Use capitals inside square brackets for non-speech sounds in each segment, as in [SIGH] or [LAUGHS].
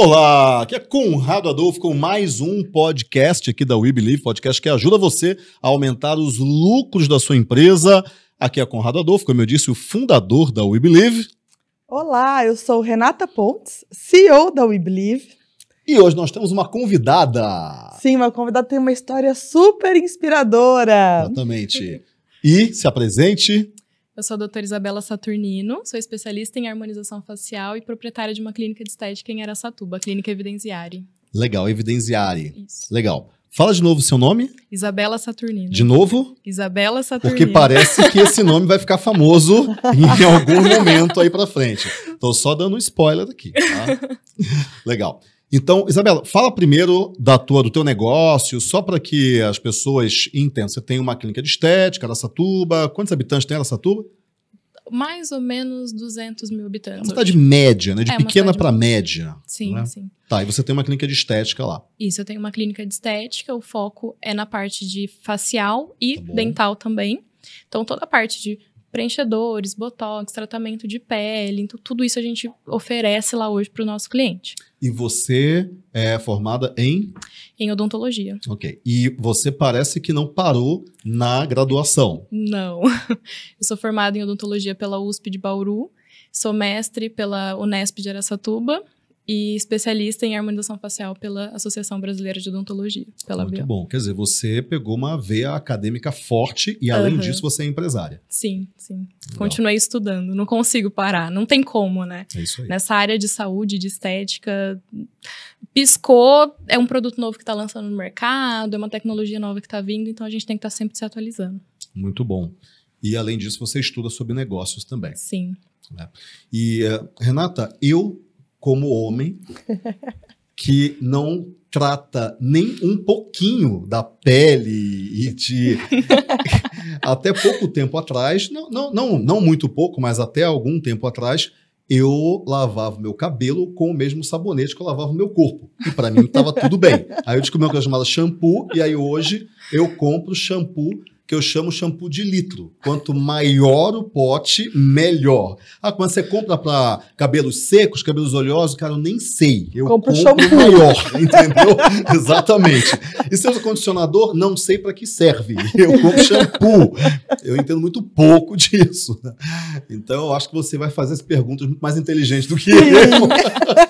Olá, aqui é Conrado Adolfo com mais um podcast aqui da We Believe, podcast que ajuda você a aumentar os lucros da sua empresa. Aqui é Conrado Adolfo, como eu disse, o fundador da We Believe. Olá, eu sou Renata Pontes, CEO da We Believe. E hoje nós temos uma convidada. Sim, uma convidada tem uma história super inspiradora. Exatamente. E se apresente. Eu sou a doutora Isabela Saturnino, sou especialista em harmonização facial e proprietária de uma clínica de estética em Aracatuba, Clínica Evidenziari. Legal, Evidenziari. Isso. Legal. Fala de novo o seu nome? Isabela Saturnino. De novo? Isabela Saturnino. Porque parece que esse nome vai ficar famoso [LAUGHS] em algum momento aí pra frente. Tô só dando um spoiler aqui, tá? [LAUGHS] Legal. Então, Isabela, fala primeiro da tua, do teu negócio, só para que as pessoas entendam. Você tem uma clínica de estética, Aracatuba. Quantos habitantes tem Aracatuba? mais ou menos 200 mil habitantes. É uma cidade hoje. média, né? De é, pequena para média. Sim, né? sim. Tá, e você tem uma clínica de estética lá. Isso, eu tenho uma clínica de estética. O foco é na parte de facial e tá dental também. Então, toda a parte de preenchedores, botox, tratamento de pele. Então, tudo isso a gente oferece lá hoje para o nosso cliente. E você é formada em? Em odontologia. Ok. E você parece que não parou na graduação. Não. [LAUGHS] Eu sou formada em odontologia pela USP de Bauru, sou mestre pela Unesp de Aracatuba e especialista em harmonização facial pela Associação Brasileira de Odontologia, pela Muito Bio. bom. Quer dizer, você pegou uma veia acadêmica forte e, além uhum. disso, você é empresária. Sim, sim. Legal. Continuei estudando. Não consigo parar. Não tem como, né? É isso aí. Nessa área de saúde, de estética, piscou, é um produto novo que está lançando no mercado, é uma tecnologia nova que está vindo, então a gente tem que estar tá sempre se atualizando. Muito bom. E, além disso, você estuda sobre negócios também. Sim. Né? E, eh, Renata, eu como homem, que não trata nem um pouquinho da pele e de [LAUGHS] até pouco tempo atrás, não, não, não, não muito pouco, mas até algum tempo atrás, eu lavava meu cabelo com o mesmo sabonete que eu lavava meu corpo. E para mim estava tudo bem. Aí eu descobri uma coisa chamada shampoo, e aí hoje eu compro shampoo que eu chamo shampoo de litro. Quanto maior o pote, melhor. Ah, quando você compra para cabelos secos, cabelos oleosos, cara, eu nem sei. Eu compro, compro maior, [LAUGHS] entendeu? Exatamente. E seu condicionador, não sei para que serve. Eu compro shampoo. Eu entendo muito pouco disso. Então, eu acho que você vai fazer as perguntas muito mais inteligentes do que eu. [LAUGHS]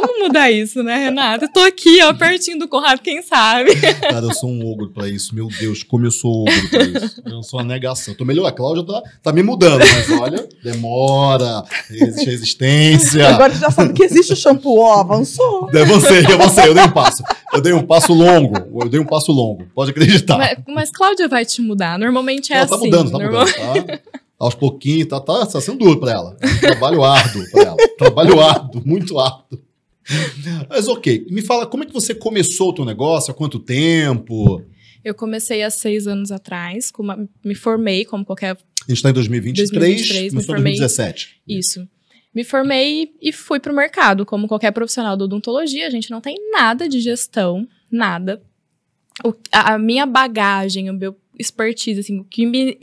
Vamos mudar isso, né, Renata? tô aqui, ó, pertinho do Conrado, quem sabe? [LAUGHS] Cara, eu sou um ogro pra isso. Meu Deus, como eu sou ogro pra isso. Eu sou uma negação. tô melhor, a Cláudia tá, tá me mudando, mas olha, demora, existe resistência. Agora já sabe que existe o shampoo, ó, avançou. É você, é você, eu dei um passo. Eu dei um passo longo, eu dei um passo longo, pode acreditar. Mas, mas Cláudia vai te mudar, normalmente é ela tá assim. tá mudando, tá mudando, tá? aos pouquinhos, tá, tá, tá sendo duro para ela. É um trabalho árduo para ela. Trabalho árduo, muito árduo. [LAUGHS] Mas ok, me fala como é que você começou o teu negócio, há quanto tempo? Eu comecei há seis anos atrás, me formei como qualquer... A gente está em 2023, 2023 começou em 2017. Isso. Me formei e fui para o mercado, como qualquer profissional de odontologia, a gente não tem nada de gestão, nada. O, a, a minha bagagem, o meu expertise, assim, o que me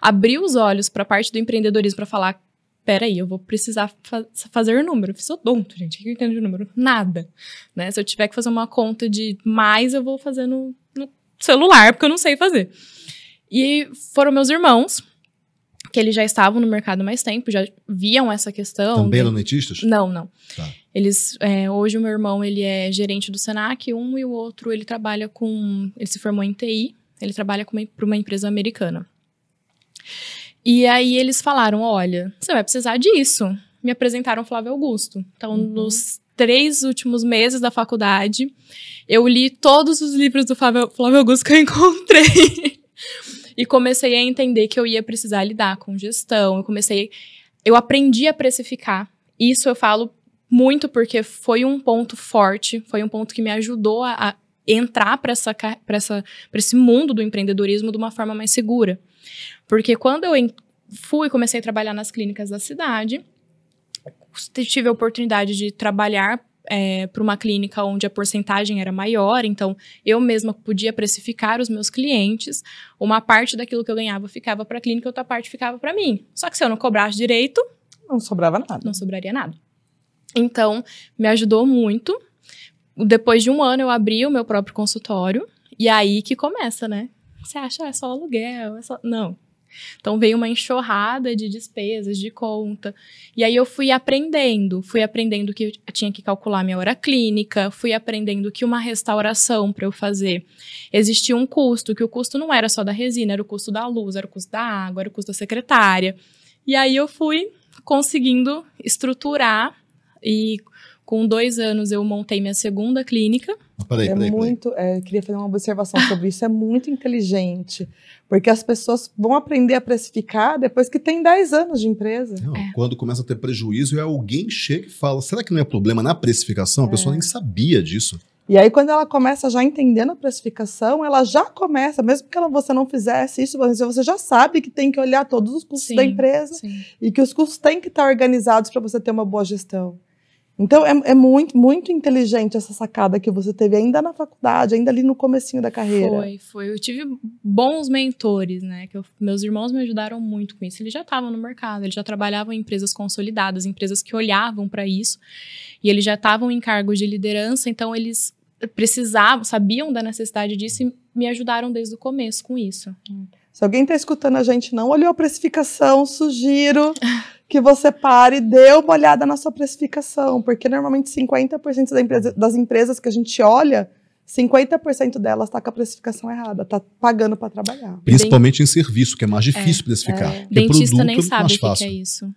abriu os olhos para a parte do empreendedorismo para falar peraí, eu vou precisar fa fazer número. Eu fiz odonto, gente, o que eu entendo de número? Nada. Né? Se eu tiver que fazer uma conta de mais, eu vou fazer no, no celular, porque eu não sei fazer. E foram meus irmãos, que eles já estavam no mercado mais tempo, já viam essa questão. Também de... Netistas? Não, não. Tá. Eles, é, hoje o meu irmão, ele é gerente do Senac, um e o outro, ele trabalha com, ele se formou em TI, ele trabalha para uma empresa americana. E aí eles falaram: olha, você vai precisar disso. Me apresentaram Flávio Augusto. Então, uhum. nos três últimos meses da faculdade, eu li todos os livros do Flávio, Augusto que eu [LAUGHS] encontrei. e comecei a entender que eu ia precisar lidar com gestão. Eu comecei. Eu aprendi a precificar. Isso eu falo muito porque foi um ponto forte, foi um ponto que me ajudou a, a entrar para essa, essa, esse mundo do empreendedorismo de uma forma mais segura. Porque quando eu fui e comecei a trabalhar nas clínicas da cidade, tive a oportunidade de trabalhar é, para uma clínica onde a porcentagem era maior, então eu mesma podia precificar os meus clientes. Uma parte daquilo que eu ganhava ficava para a clínica, outra parte ficava para mim. Só que se eu não cobrasse direito, não sobrava nada. Não sobraria nada. Então, me ajudou muito. Depois de um ano, eu abri o meu próprio consultório. E é aí que começa, né? Você acha, ah, é só aluguel, é só... Não. Então veio uma enxurrada de despesas, de conta. E aí eu fui aprendendo, fui aprendendo que eu tinha que calcular minha hora clínica, fui aprendendo que uma restauração para eu fazer existia um custo, que o custo não era só da resina, era o custo da luz, era o custo da água, era o custo da secretária. E aí eu fui conseguindo estruturar e com dois anos eu montei minha segunda clínica. Ah, peraí, é peraí, muito, peraí. É, queria fazer uma observação sobre isso. É muito inteligente, porque as pessoas vão aprender a precificar depois que tem 10 anos de empresa. Não, é. Quando começa a ter prejuízo, é alguém chega e fala: será que não é problema na precificação? A pessoa é. nem sabia disso. E aí, quando ela começa já entendendo a precificação, ela já começa, mesmo que ela, você não fizesse isso, você já sabe que tem que olhar todos os custos sim, da empresa sim. e que os custos têm que estar organizados para você ter uma boa gestão. Então é, é, muito, muito inteligente essa sacada que você teve ainda na faculdade, ainda ali no comecinho da carreira. Foi, foi. Eu tive bons mentores, né? Que eu, meus irmãos me ajudaram muito com isso. Eles já estavam no mercado, eles já trabalhavam em empresas consolidadas, empresas que olhavam para isso, e eles já estavam em cargos de liderança, então eles precisavam, sabiam da necessidade disso e me ajudaram desde o começo com isso. Se alguém está escutando a gente não olhou a precificação, sugiro [LAUGHS] que você pare e dê uma olhada na sua precificação, porque normalmente 50% das empresas que a gente olha, 50% delas está com a precificação errada, está pagando para trabalhar. Principalmente Bem, em serviço, que é mais difícil é, precificar. É. Dentista nem é sabe o que, que, é isso.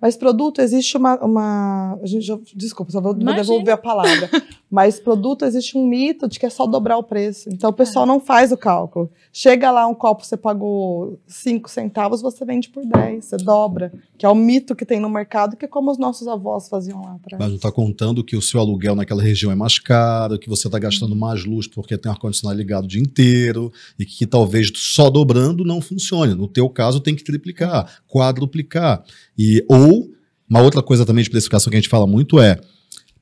Mas produto existe uma. uma a gente já, desculpa, só vou Imagina. devolver a palavra. [LAUGHS] Mas produto existe um mito de que é só dobrar o preço. Então o é. pessoal não faz o cálculo. Chega lá, um copo você pagou 5 centavos, você vende por 10, você dobra. Que é o mito que tem no mercado, que é como os nossos avós faziam lá atrás. Mas não está contando que o seu aluguel naquela região é mais caro, que você está gastando uhum. mais luz porque tem ar-condicionado ligado o dia inteiro, e que talvez só dobrando não funcione. No teu caso, tem que triplicar, quadruplicar. E, ou ou, uma outra coisa também de precificação que a gente fala muito é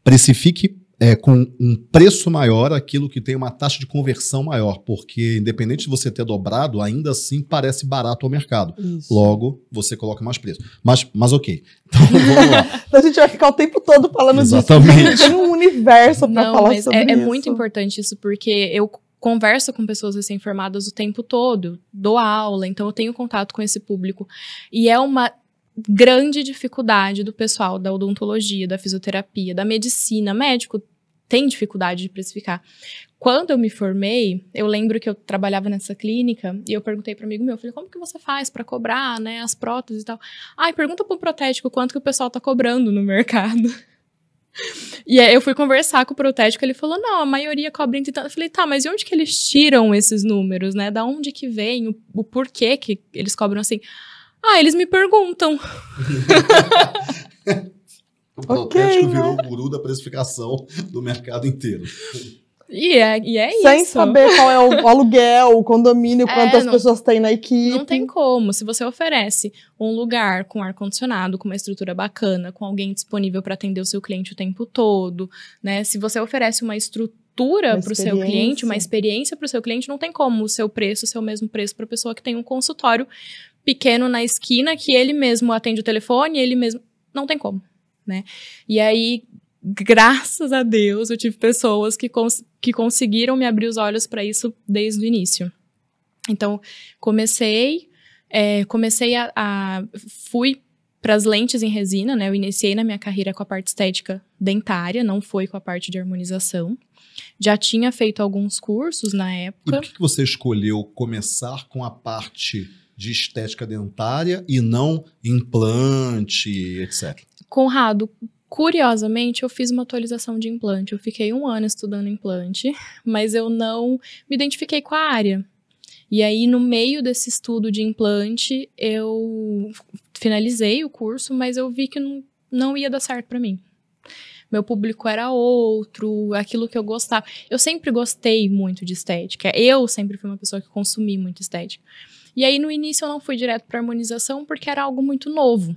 precifique é, com um preço maior aquilo que tem uma taxa de conversão maior, porque independente de você ter dobrado, ainda assim parece barato ao mercado. Isso. Logo, você coloca mais preço. Mas, mas ok. Então [LAUGHS] vamos lá. [LAUGHS] Então a gente vai ficar o tempo todo falando Exatamente. disso. Tem um universo para falar mas sobre é, é isso. É muito importante isso, porque eu converso com pessoas recém-formadas o tempo todo, dou aula, então eu tenho contato com esse público. E é uma grande dificuldade do pessoal da odontologia, da fisioterapia, da medicina, médico tem dificuldade de precificar. Quando eu me formei, eu lembro que eu trabalhava nessa clínica e eu perguntei para um amigo meu, falei, como que você faz para cobrar, né, as próteses e tal? Ai, ah, pergunta o protético quanto que o pessoal tá cobrando no mercado. [LAUGHS] E aí eu fui conversar com o protético, ele falou: não, a maioria cobra entre tanto. Eu falei, tá, mas de onde que eles tiram esses números, né? Da onde que vem, o, o porquê que eles cobram assim? Ah, eles me perguntam. [LAUGHS] o Protético okay, né? virou o guru da precificação do mercado inteiro. E é, e é Sem isso. Sem saber qual é o [LAUGHS] aluguel, o condomínio, é, quantas é, não, pessoas tem na equipe. Não tem como. Se você oferece um lugar com ar-condicionado, com uma estrutura bacana, com alguém disponível para atender o seu cliente o tempo todo, né? Se você oferece uma estrutura para o seu cliente, uma experiência para o seu cliente, não tem como o seu preço ser o mesmo preço para a pessoa que tem um consultório pequeno na esquina que ele mesmo atende o telefone, ele mesmo. Não tem como, né? E aí, graças a Deus, eu tive pessoas que, cons que conseguiram me abrir os olhos para isso desde o início. Então, comecei, é, comecei a, a fui para as lentes em resina, né? Eu iniciei na minha carreira com a parte estética dentária, não foi com a parte de harmonização. Já tinha feito alguns cursos na época. E por que você escolheu começar com a parte de estética dentária e não implante, etc. Conrado, Curiosamente, eu fiz uma atualização de implante. Eu fiquei um ano estudando implante, mas eu não me identifiquei com a área. E aí, no meio desse estudo de implante, eu finalizei o curso, mas eu vi que não, não ia dar certo para mim. Meu público era outro, aquilo que eu gostava. Eu sempre gostei muito de estética. Eu sempre fui uma pessoa que consumi muito estética. E aí, no início, eu não fui direto para harmonização porque era algo muito novo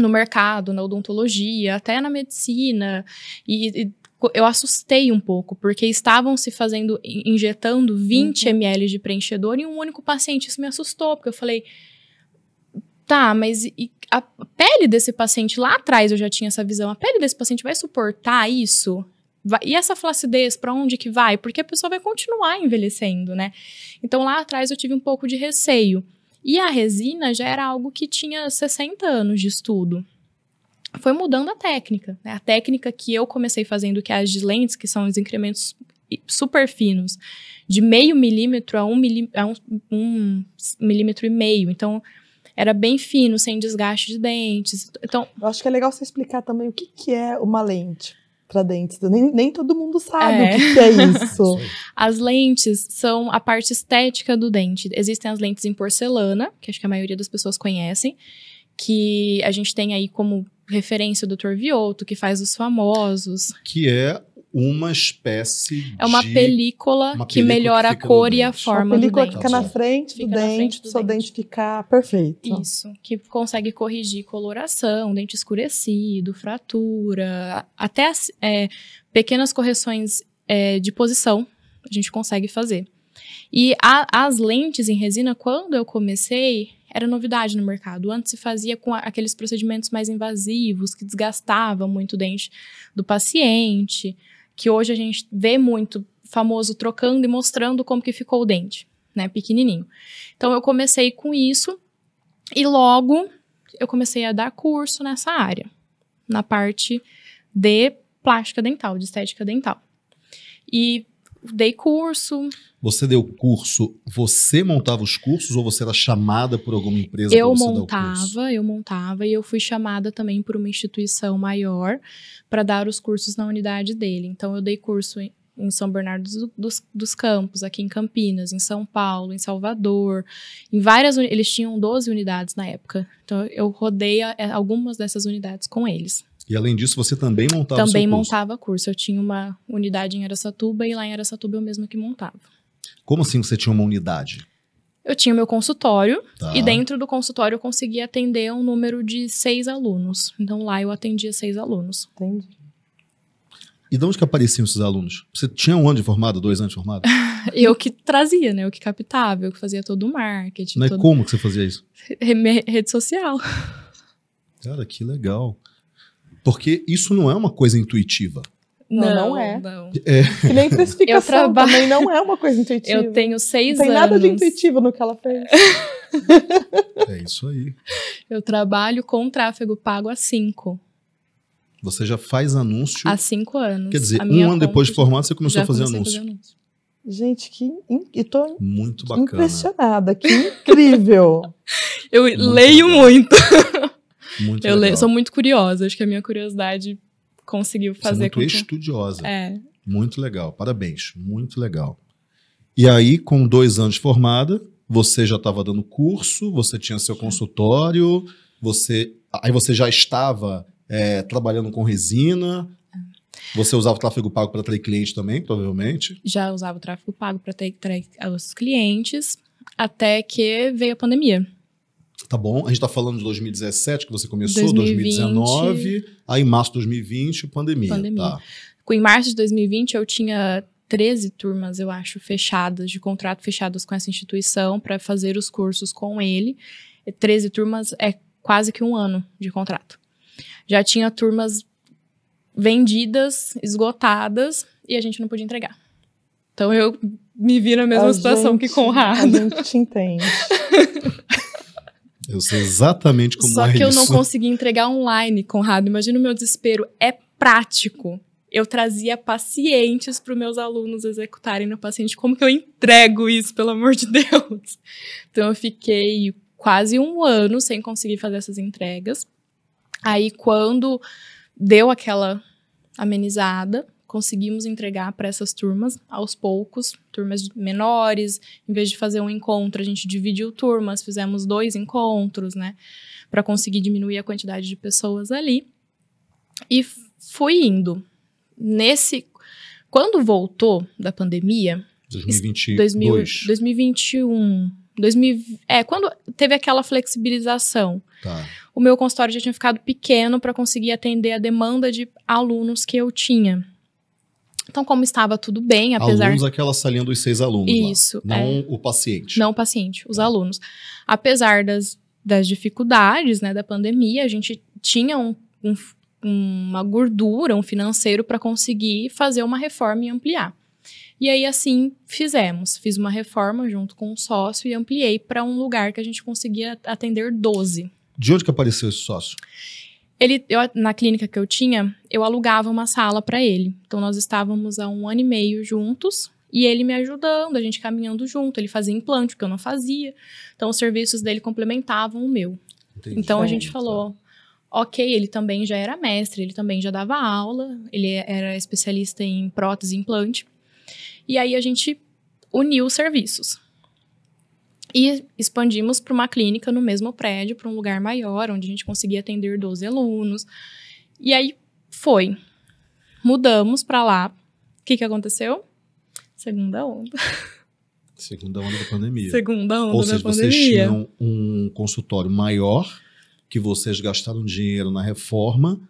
no mercado, na odontologia, até na medicina. E, e eu assustei um pouco, porque estavam se fazendo, injetando 20 uhum. ml de preenchedor em um único paciente. Isso me assustou, porque eu falei, tá, mas e, a pele desse paciente lá atrás eu já tinha essa visão. A pele desse paciente vai suportar isso? e essa flacidez, para onde que vai? Porque a pessoa vai continuar envelhecendo, né? Então lá atrás eu tive um pouco de receio. E a resina já era algo que tinha 60 anos de estudo. Foi mudando a técnica. Né? A técnica que eu comecei fazendo, que é as de lentes, que são os incrementos super finos, de meio milímetro a um, a um, um milímetro e meio. Então, era bem fino, sem desgaste de dentes. Então, eu acho que é legal você explicar também o que, que é uma lente para dentro. Nem, nem todo mundo sabe é. o que, que é isso. [LAUGHS] as lentes são a parte estética do dente. Existem as lentes em porcelana, que acho que a maioria das pessoas conhecem, que a gente tem aí como referência o Dr. Vioto, que faz os famosos. Que é uma espécie é uma de... Película uma película que melhora que a cor e a forma uma do dente. que fica na frente fica do dente, frente do seu dente. ficar perfeito. Isso, que consegue corrigir coloração, dente escurecido, fratura, até as, é, pequenas correções é, de posição a gente consegue fazer. E a, as lentes em resina, quando eu comecei, era novidade no mercado. Antes se fazia com aqueles procedimentos mais invasivos, que desgastava muito o dente do paciente que hoje a gente vê muito famoso trocando e mostrando como que ficou o dente, né, pequenininho. Então eu comecei com isso e logo eu comecei a dar curso nessa área, na parte de plástica dental, de estética dental. E dei curso. Você deu curso, você montava os cursos ou você era chamada por alguma empresa? Eu montava, eu montava e eu fui chamada também por uma instituição maior para dar os cursos na unidade dele. Então eu dei curso em, em São Bernardo dos, dos, dos, Campos, aqui em Campinas, em São Paulo, em Salvador, em várias eles tinham 12 unidades na época. Então eu rodei a, é, algumas dessas unidades com eles. E além disso, você também montava Também curso. montava curso. Eu tinha uma unidade em Aracatuba e lá em Aracatuba eu mesma que montava. Como assim você tinha uma unidade? Eu tinha meu consultório tá. e dentro do consultório eu conseguia atender um número de seis alunos. Então lá eu atendia seis alunos. Entendi. E de onde que apareciam esses alunos? Você tinha um ano de formado, dois anos de formado? [LAUGHS] eu que trazia, né? Eu que captava, eu que fazia todo o marketing. Mas todo... como que você fazia isso? Rede social. Cara, que legal. Porque isso não é uma coisa intuitiva. Não, não, não é. Não. é. Que nem precificação traba... também não é uma coisa intuitiva. Eu tenho seis anos. Não tem anos. nada de intuitivo no que ela fez. é isso aí. Eu trabalho com tráfego pago há cinco. Você já faz anúncio... Há cinco anos. Quer dizer, um ano depois de formado, você começou a fazer anúncio. anúncio. Gente, que e tô muito bacana. impressionada, que incrível. [LAUGHS] eu muito leio bacana. muito. [LAUGHS] Muito eu legal. sou muito curiosa, acho que a minha curiosidade conseguiu fazer Você é muito com que... estudiosa. É. Muito legal, parabéns, muito legal. E aí, com dois anos formada, você já estava dando curso, você tinha seu consultório, você aí você já estava é, trabalhando com resina. É. Você usava o tráfego pago para ter clientes também, provavelmente? Já usava o tráfego pago para ter, os clientes, até que veio a pandemia. Tá bom, a gente está falando de 2017, que você começou, 2020, 2019, aí em março de 2020, pandemia. pandemia. Tá. Em março de 2020 eu tinha 13 turmas, eu acho, fechadas, de contrato fechadas com essa instituição para fazer os cursos com ele. 13 turmas é quase que um ano de contrato. Já tinha turmas vendidas, esgotadas, e a gente não podia entregar. Então eu me vi na mesma a situação gente, que Conrado. A gente te entende. [LAUGHS] Eu sei exatamente como Só é Só que eu não consegui entregar online, Conrado. Imagina o meu desespero. É prático. Eu trazia pacientes para os meus alunos executarem no paciente. Como que eu entrego isso, pelo amor de Deus? Então, eu fiquei quase um ano sem conseguir fazer essas entregas. Aí, quando deu aquela amenizada, conseguimos entregar para essas turmas aos poucos, turmas menores, em vez de fazer um encontro, a gente dividiu turmas, fizemos dois encontros, né, para conseguir diminuir a quantidade de pessoas ali. E fui indo. Nesse quando voltou da pandemia, 2022, 2021, 2000, é, quando teve aquela flexibilização, tá. o meu consultório já tinha ficado pequeno para conseguir atender a demanda de alunos que eu tinha. Então, como estava tudo bem, apesar. Alunos, aquela salinha dos seis alunos. Isso. Lá. É. Não é... o paciente. Não o paciente, os alunos. Apesar das, das dificuldades, né, da pandemia, a gente tinha um, um, uma gordura, um financeiro para conseguir fazer uma reforma e ampliar. E aí, assim, fizemos. Fiz uma reforma junto com um sócio e ampliei para um lugar que a gente conseguia atender 12. De onde que apareceu esse sócio? Ele, eu, na clínica que eu tinha, eu alugava uma sala para ele. Então nós estávamos há um ano e meio juntos e ele me ajudando, a gente caminhando junto. Ele fazia implante, que eu não fazia. Então os serviços dele complementavam o meu. Entendi. Então a gente falou, tá. ok, ele também já era mestre, ele também já dava aula, ele era especialista em prótese e implante. E aí a gente uniu os serviços. E expandimos para uma clínica no mesmo prédio, para um lugar maior, onde a gente conseguia atender 12 alunos. E aí foi. Mudamos para lá. O que, que aconteceu? Segunda onda. [LAUGHS] Segunda onda da pandemia. Segunda onda Ou seja, da pandemia. Vocês tinham um consultório maior, que vocês gastaram dinheiro na reforma,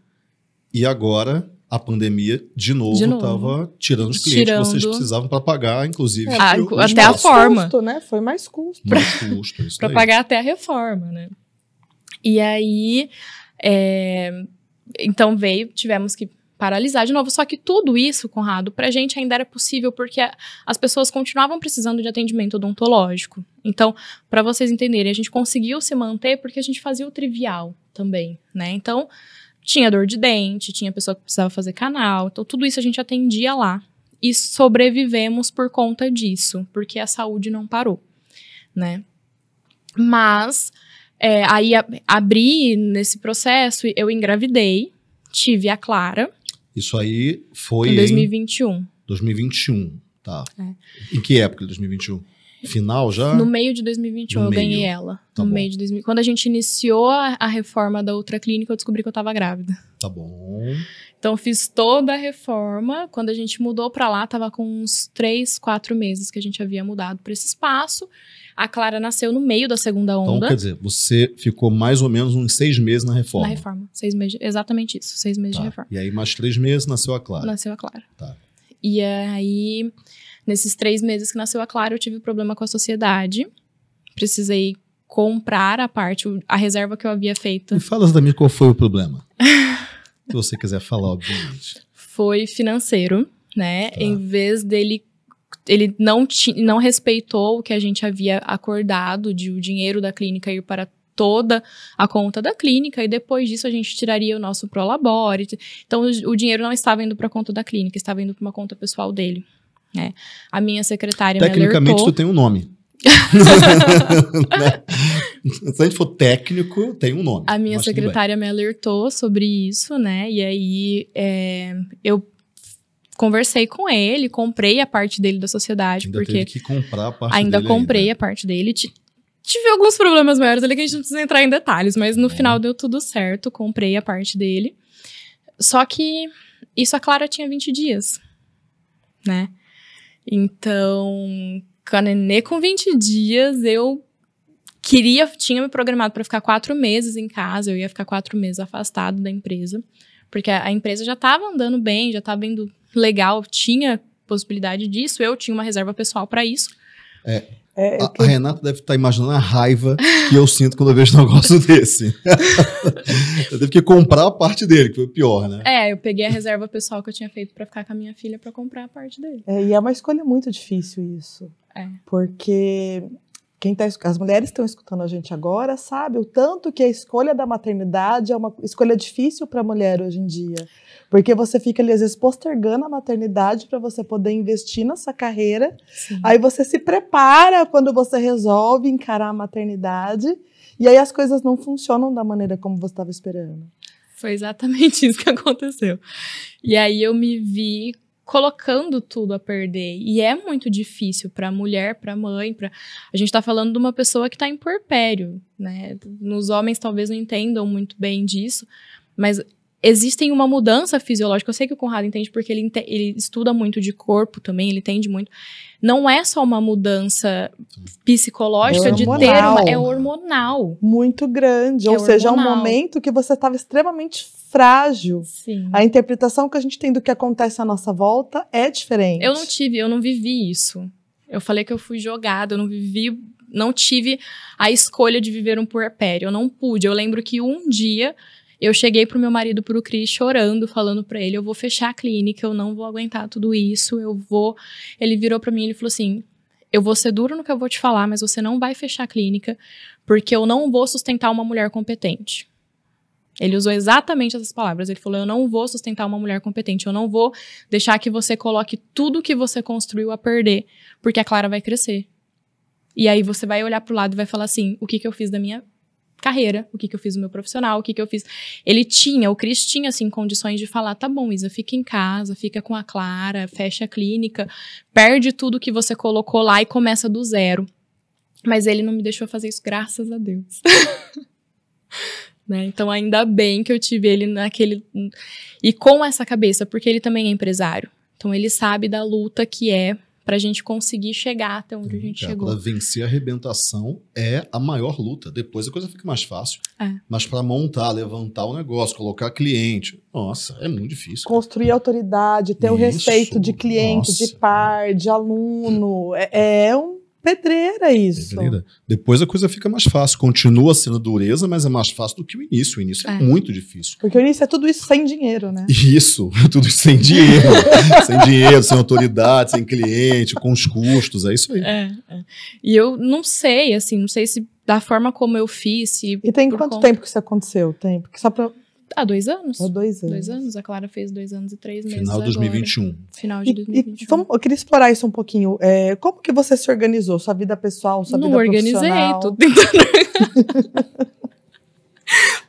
e agora a pandemia de novo estava tirando os clientes tirando. que vocês precisavam para pagar, inclusive. É, a, o, até a forma. Custo, né? Foi mais custo. É para pagar até a reforma, né? E aí, é, então veio, tivemos que paralisar de novo. Só que tudo isso, Conrado, para a gente ainda era possível porque as pessoas continuavam precisando de atendimento odontológico. Então, para vocês entenderem, a gente conseguiu se manter porque a gente fazia o trivial também, né? Então tinha dor de dente, tinha pessoa que precisava fazer canal. Então, tudo isso a gente atendia lá. E sobrevivemos por conta disso, porque a saúde não parou, né? Mas, é, aí a, abri nesse processo, eu engravidei, tive a Clara. Isso aí foi em 2021. Em 2021, tá. É. Em que época de 2021? final já? No meio de 2021 no eu meio. ganhei ela. Tá no bom. meio de 2000. Quando a gente iniciou a, a reforma da outra clínica, eu descobri que eu estava grávida. Tá bom. Então fiz toda a reforma. Quando a gente mudou para lá, tava com uns três, quatro meses que a gente havia mudado para esse espaço. A Clara nasceu no meio da segunda então, onda. Então, quer dizer, você ficou mais ou menos uns seis meses na reforma. Na reforma, seis meses, exatamente isso, seis meses tá. de reforma. E aí, mais três meses, nasceu a Clara. Nasceu a Clara. Tá. E aí, Nesses três meses que nasceu a Clara, eu tive problema com a sociedade. Precisei comprar a parte, a reserva que eu havia feito. Me fala também qual foi o problema. [LAUGHS] Se você quiser falar, obviamente. Foi financeiro, né? Tá. Em vez dele ele não, ti, não respeitou o que a gente havia acordado de o dinheiro da clínica ir para toda a conta da clínica e depois disso a gente tiraria o nosso prolabore. Então o, o dinheiro não estava indo para a conta da clínica, estava indo para uma conta pessoal dele. É. A minha secretária Tecnicamente, me alertou. tu tem um nome. né? [LAUGHS] Se a gente for técnico, tem um nome. A minha secretária me alertou sobre isso, né? E aí é, eu conversei com ele, comprei a parte dele da sociedade. Ainda porque teve que comprar a parte ainda dele. Comprei ainda né? comprei a parte dele. Tive alguns problemas maiores ali que a gente não precisa entrar em detalhes, mas no é. final deu tudo certo, comprei a parte dele. Só que isso a Clara tinha 20 dias, né? Então, com a nenê com 20 dias, eu queria, tinha me programado para ficar quatro meses em casa, eu ia ficar quatro meses afastado da empresa, porque a, a empresa já estava andando bem, já estava indo legal, tinha possibilidade disso, eu tinha uma reserva pessoal para isso. É, é, a, que... a, Renata deve estar tá imaginando a raiva que eu sinto quando eu vejo um [LAUGHS] negócio desse. eu tive que comprar a parte dele, que foi o pior, né? É, eu peguei a reserva pessoal que eu tinha feito para ficar com a minha filha para comprar a parte dele. É, e é uma escolha muito difícil isso. É. Porque quem tá, as mulheres estão escutando a gente agora sabe o tanto que a escolha da maternidade é uma escolha difícil para a mulher hoje em dia. Porque você fica ali, às vezes, postergando a maternidade para você poder investir nessa carreira. Sim. Aí você se prepara quando você resolve encarar a maternidade. E aí as coisas não funcionam da maneira como você estava esperando. Foi exatamente [LAUGHS] isso que aconteceu. E aí eu me vi colocando tudo a perder. E é muito difícil para mulher, para mãe, para a gente está falando de uma pessoa que está em porpério, né? Nos homens talvez não entendam muito bem disso, mas existem uma mudança fisiológica. Eu sei que o Conrado entende porque ele, ele estuda muito de corpo também, ele entende muito. Não é só uma mudança psicológica é de ter uma, é hormonal. Muito grande. É Ou hormonal. seja, é um momento que você estava extremamente frágil. Sim. A interpretação que a gente tem do que acontece à nossa volta é diferente. Eu não tive, eu não vivi isso. Eu falei que eu fui jogada, eu não vivi, não tive a escolha de viver um puerpério. Eu não pude. Eu lembro que um dia eu cheguei pro meu marido, pro Cris, chorando, falando para ele: eu vou fechar a clínica, eu não vou aguentar tudo isso, eu vou. Ele virou para mim e falou assim: eu vou ser duro no que eu vou te falar, mas você não vai fechar a clínica, porque eu não vou sustentar uma mulher competente. Ele usou exatamente essas palavras. Ele falou: Eu não vou sustentar uma mulher competente, eu não vou deixar que você coloque tudo que você construiu a perder, porque a Clara vai crescer. E aí você vai olhar pro lado e vai falar assim: O que, que eu fiz da minha carreira, o que, que eu fiz no meu profissional, o que, que eu fiz. Ele tinha, o Cris tinha, assim, condições de falar: tá bom, Isa, fica em casa, fica com a Clara, fecha a clínica, perde tudo que você colocou lá e começa do zero. Mas ele não me deixou fazer isso, graças a Deus. [LAUGHS] né? Então, ainda bem que eu tive ele naquele. E com essa cabeça, porque ele também é empresário. Então, ele sabe da luta que é para a gente conseguir chegar até onde a gente é, chegou. vencer a arrebentação é a maior luta. Depois a coisa fica mais fácil. É. Mas para montar, levantar o negócio, colocar cliente, nossa, é muito difícil. Cara. Construir autoridade, ter Isso, o respeito de cliente, nossa. de par, de aluno, é, é um pedreira isso. Pedreira. Depois a coisa fica mais fácil. Continua sendo dureza, mas é mais fácil do que o início. O início é, é muito difícil. Porque o início é tudo isso sem dinheiro, né? Isso, [LAUGHS] tudo isso sem dinheiro. [LAUGHS] sem dinheiro, sem autoridade, sem cliente, com os custos, é isso aí. É, é. E eu não sei, assim, não sei se da forma como eu fiz. Se e tem quanto conta... tempo que isso aconteceu? Tem, só pra Há ah, dois anos? Há dois anos. Dois anos. A Clara fez dois anos e três meses. Final de 2021. Agora. Final de e, 2021. E, vamos, eu queria explorar isso um pouquinho. É, como que você se organizou? Sua vida pessoal, sua Não vida profissional? Não organizei, tô tentando.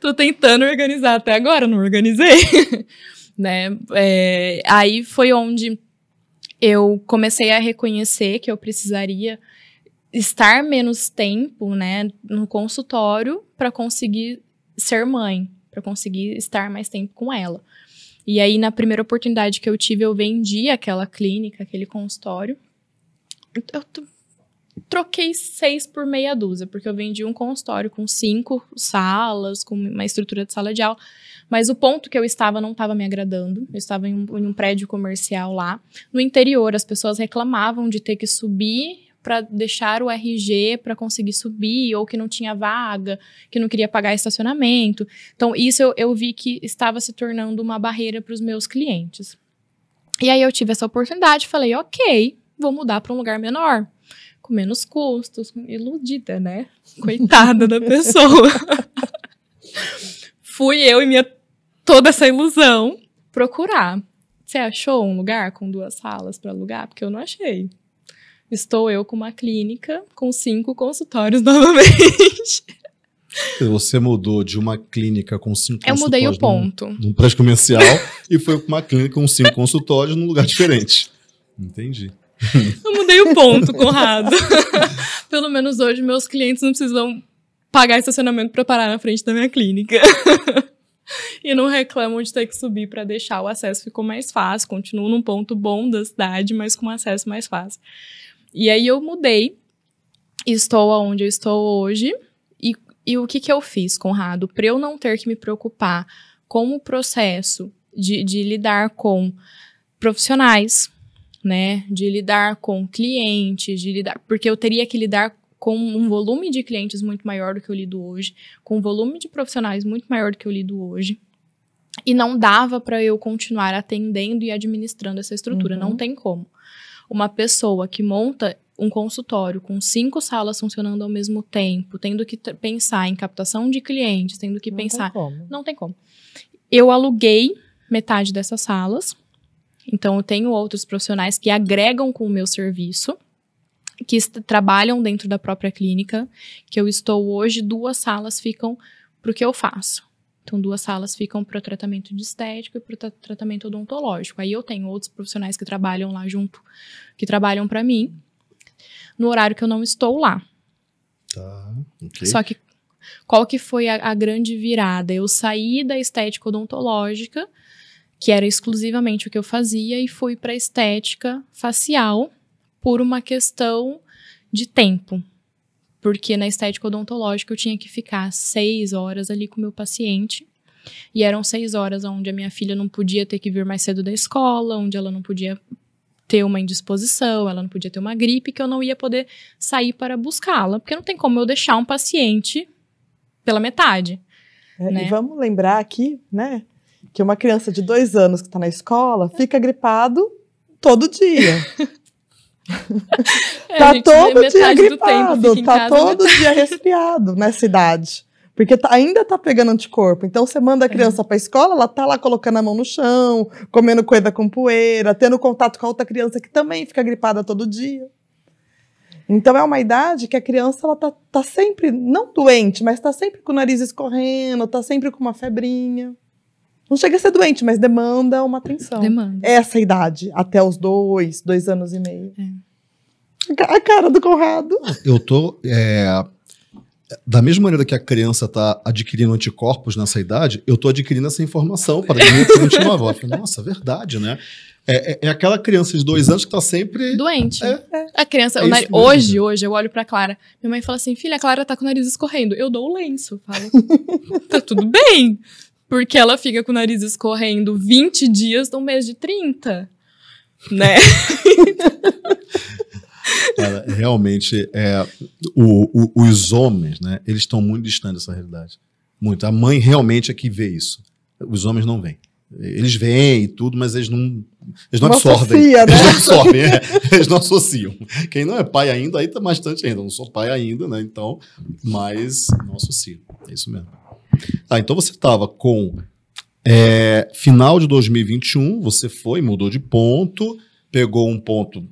[LAUGHS] tô tentando organizar até agora, não organizei. [LAUGHS] né? É, aí foi onde eu comecei a reconhecer que eu precisaria estar menos tempo, né, no consultório para conseguir ser mãe para conseguir estar mais tempo com ela. E aí, na primeira oportunidade que eu tive, eu vendi aquela clínica, aquele consultório. Então, eu troquei seis por meia dúzia, porque eu vendi um consultório com cinco salas, com uma estrutura de sala de aula. Mas o ponto que eu estava não estava me agradando. Eu estava em um, em um prédio comercial lá. No interior, as pessoas reclamavam de ter que subir para deixar o RG para conseguir subir, ou que não tinha vaga, que não queria pagar estacionamento. Então, isso eu, eu vi que estava se tornando uma barreira para os meus clientes. E aí eu tive essa oportunidade, falei, ok, vou mudar para um lugar menor, com menos custos, iludida, né? [LAUGHS] Coitada da pessoa. [LAUGHS] Fui eu e minha toda essa ilusão procurar. Você achou um lugar com duas salas para alugar? Porque eu não achei estou eu com uma clínica com cinco consultórios [LAUGHS] novamente. Você mudou de uma clínica com cinco eu consultórios. Eu mudei o ponto. Num, num prédio comercial [LAUGHS] e foi para uma clínica com cinco consultórios num lugar diferente. Entendi. Eu mudei o ponto, Conrado. [LAUGHS] Pelo menos hoje meus clientes não precisam pagar estacionamento para parar na frente da minha clínica. e não reclamam de ter que subir para deixar. O acesso ficou mais fácil, continuo num ponto bom da cidade, mas com acesso mais fácil. E aí eu mudei, estou aonde eu estou hoje. E, e o que, que eu fiz, Conrado? Para eu não ter que me preocupar com o processo de, de lidar com profissionais, né? De lidar com clientes, de lidar. Porque eu teria que lidar com um volume de clientes muito maior do que eu lido hoje, com um volume de profissionais muito maior do que eu lido hoje. E não dava para eu continuar atendendo e administrando essa estrutura, uhum. não tem como uma pessoa que monta um consultório com cinco salas funcionando ao mesmo tempo, tendo que pensar em captação de clientes, tendo que não pensar. Tem como. Não tem como. Eu aluguei metade dessas salas, então eu tenho outros profissionais que agregam com o meu serviço, que trabalham dentro da própria clínica, que eu estou hoje, duas salas ficam para o que eu faço. Então, duas salas ficam para o tratamento de estético e para o tratamento odontológico. Aí eu tenho outros profissionais que trabalham lá junto, que trabalham para mim, no horário que eu não estou lá. Tá, okay. Só que qual que foi a, a grande virada? Eu saí da estética odontológica, que era exclusivamente o que eu fazia, e fui para estética facial por uma questão de tempo porque na estética odontológica eu tinha que ficar seis horas ali com o meu paciente. E eram seis horas onde a minha filha não podia ter que vir mais cedo da escola, onde ela não podia ter uma indisposição, ela não podia ter uma gripe, que eu não ia poder sair para buscá-la, porque não tem como eu deixar um paciente pela metade. É, né? E vamos lembrar aqui, né, que uma criança de dois anos que está na escola fica gripado todo dia. [LAUGHS] É, tá todo dia gripado, tá né? todo dia resfriado nessa idade. Porque tá, ainda tá pegando anticorpo. Então você manda a criança é. pra escola, ela tá lá colocando a mão no chão, comendo coisa com poeira, tendo contato com a outra criança que também fica gripada todo dia. Então é uma idade que a criança ela tá, tá sempre, não doente, mas tá sempre com o nariz escorrendo, tá sempre com uma febrinha não chega a ser doente, mas demanda uma atenção. Demanda. Essa idade, até os dois, dois anos e meio. É. A cara do Conrado. Ah, eu tô. É, da mesma maneira que a criança está adquirindo anticorpos nessa idade, eu estou adquirindo essa informação para 2029. Eu nossa, verdade, né? É, é, é, aquela criança de dois anos que está sempre. Doente. É, é. a criança. É nariz, hoje, hoje, eu olho pra Clara. Minha mãe fala assim: filha, a Clara está com o nariz escorrendo. Eu dou o lenço. Falo: [LAUGHS] tá tudo bem. Porque ela fica com o nariz escorrendo 20 dias num mês de 30. Né? [LAUGHS] Cara, realmente, é, o, o, os homens, né, eles estão muito distantes dessa realidade. Muito. A mãe realmente é que vê isso. Os homens não veem. Eles veem e tudo, mas eles não, eles não, absorvem. Associa, né? Eles não absorvem, é. eles não associam. Quem não é pai ainda, aí está mais distante ainda. Eu não sou pai ainda, né? Então, mas não associa. É isso mesmo. Ah, então você estava com é, final de 2021, você foi, mudou de ponto, pegou um ponto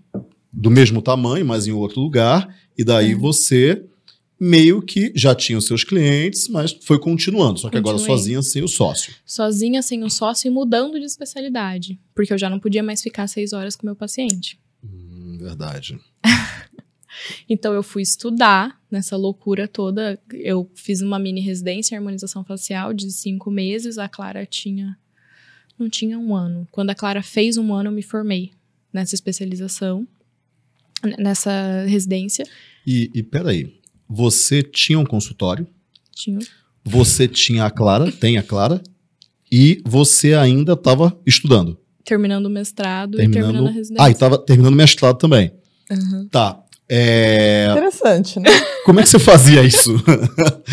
do mesmo tamanho, mas em outro lugar, e daí uhum. você meio que já tinha os seus clientes, mas foi continuando, só que Continuei. agora sozinha sem o sócio. Sozinha sem o sócio e mudando de especialidade, porque eu já não podia mais ficar seis horas com meu paciente. Hum, verdade. [LAUGHS] Então eu fui estudar nessa loucura toda. Eu fiz uma mini residência em harmonização facial de cinco meses. A Clara tinha. Não tinha um ano. Quando a Clara fez um ano, eu me formei nessa especialização, nessa residência. E, e peraí, você tinha um consultório? Tinha. Você tinha a Clara, tem a Clara, e você ainda estava estudando. Terminando o mestrado terminando... e terminando a residência. Ah, e estava terminando o mestrado também. Uhum. Tá. É... Interessante, né? Como é que você fazia isso?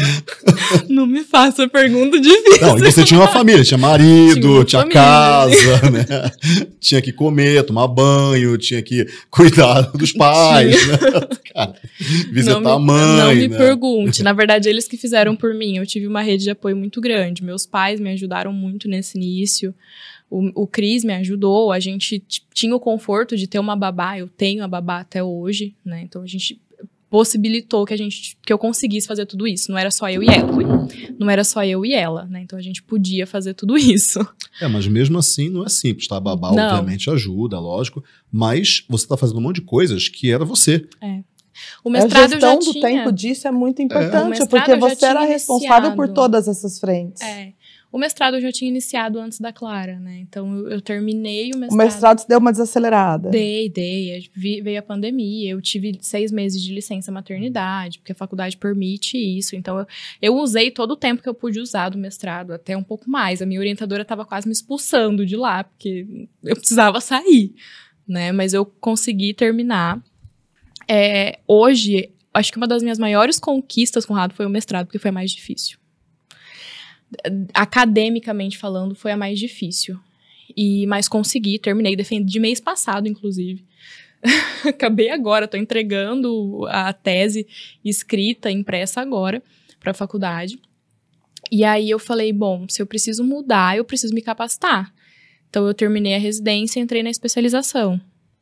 [LAUGHS] Não me faça pergunta difícil. Não, e então você tinha uma família, tinha marido, tinha, tinha casa, né? Tinha que comer, tomar banho, tinha que cuidar dos pais, né? Cara, visitar a mãe. não me né? pergunte. Na verdade, eles que fizeram por mim. Eu tive uma rede de apoio muito grande. Meus pais me ajudaram muito nesse início. O, o Cris me ajudou, a gente tinha o conforto de ter uma babá, eu tenho a babá até hoje, né? Então a gente possibilitou que a gente que eu conseguisse fazer tudo isso. Não era só eu e ela, não era só eu e ela, né? Então a gente podia fazer tudo [LAUGHS] isso. É, mas mesmo assim não é simples, tá? A babá não. obviamente ajuda, lógico, mas você tá fazendo um monte de coisas que era você. É. O mestrado a gestão eu já do tinha. tempo disso é muito é. importante, é. porque você era responsável por todas essas frentes. É. O mestrado eu já tinha iniciado antes da Clara, né? Então eu, eu terminei o mestrado. O mestrado deu uma desacelerada. Dei, dei. É, veio a pandemia, eu tive seis meses de licença maternidade, porque a faculdade permite isso. Então eu, eu usei todo o tempo que eu pude usar do mestrado, até um pouco mais. A minha orientadora estava quase me expulsando de lá, porque eu precisava sair, né? Mas eu consegui terminar. É, hoje, acho que uma das minhas maiores conquistas, com o Rado foi o mestrado, porque foi mais difícil academicamente falando, foi a mais difícil. E mas consegui, terminei de mês passado, inclusive. [LAUGHS] Acabei agora, estou entregando a tese escrita, impressa agora para a faculdade. E aí eu falei, bom, se eu preciso mudar, eu preciso me capacitar. Então eu terminei a residência, entrei na especialização.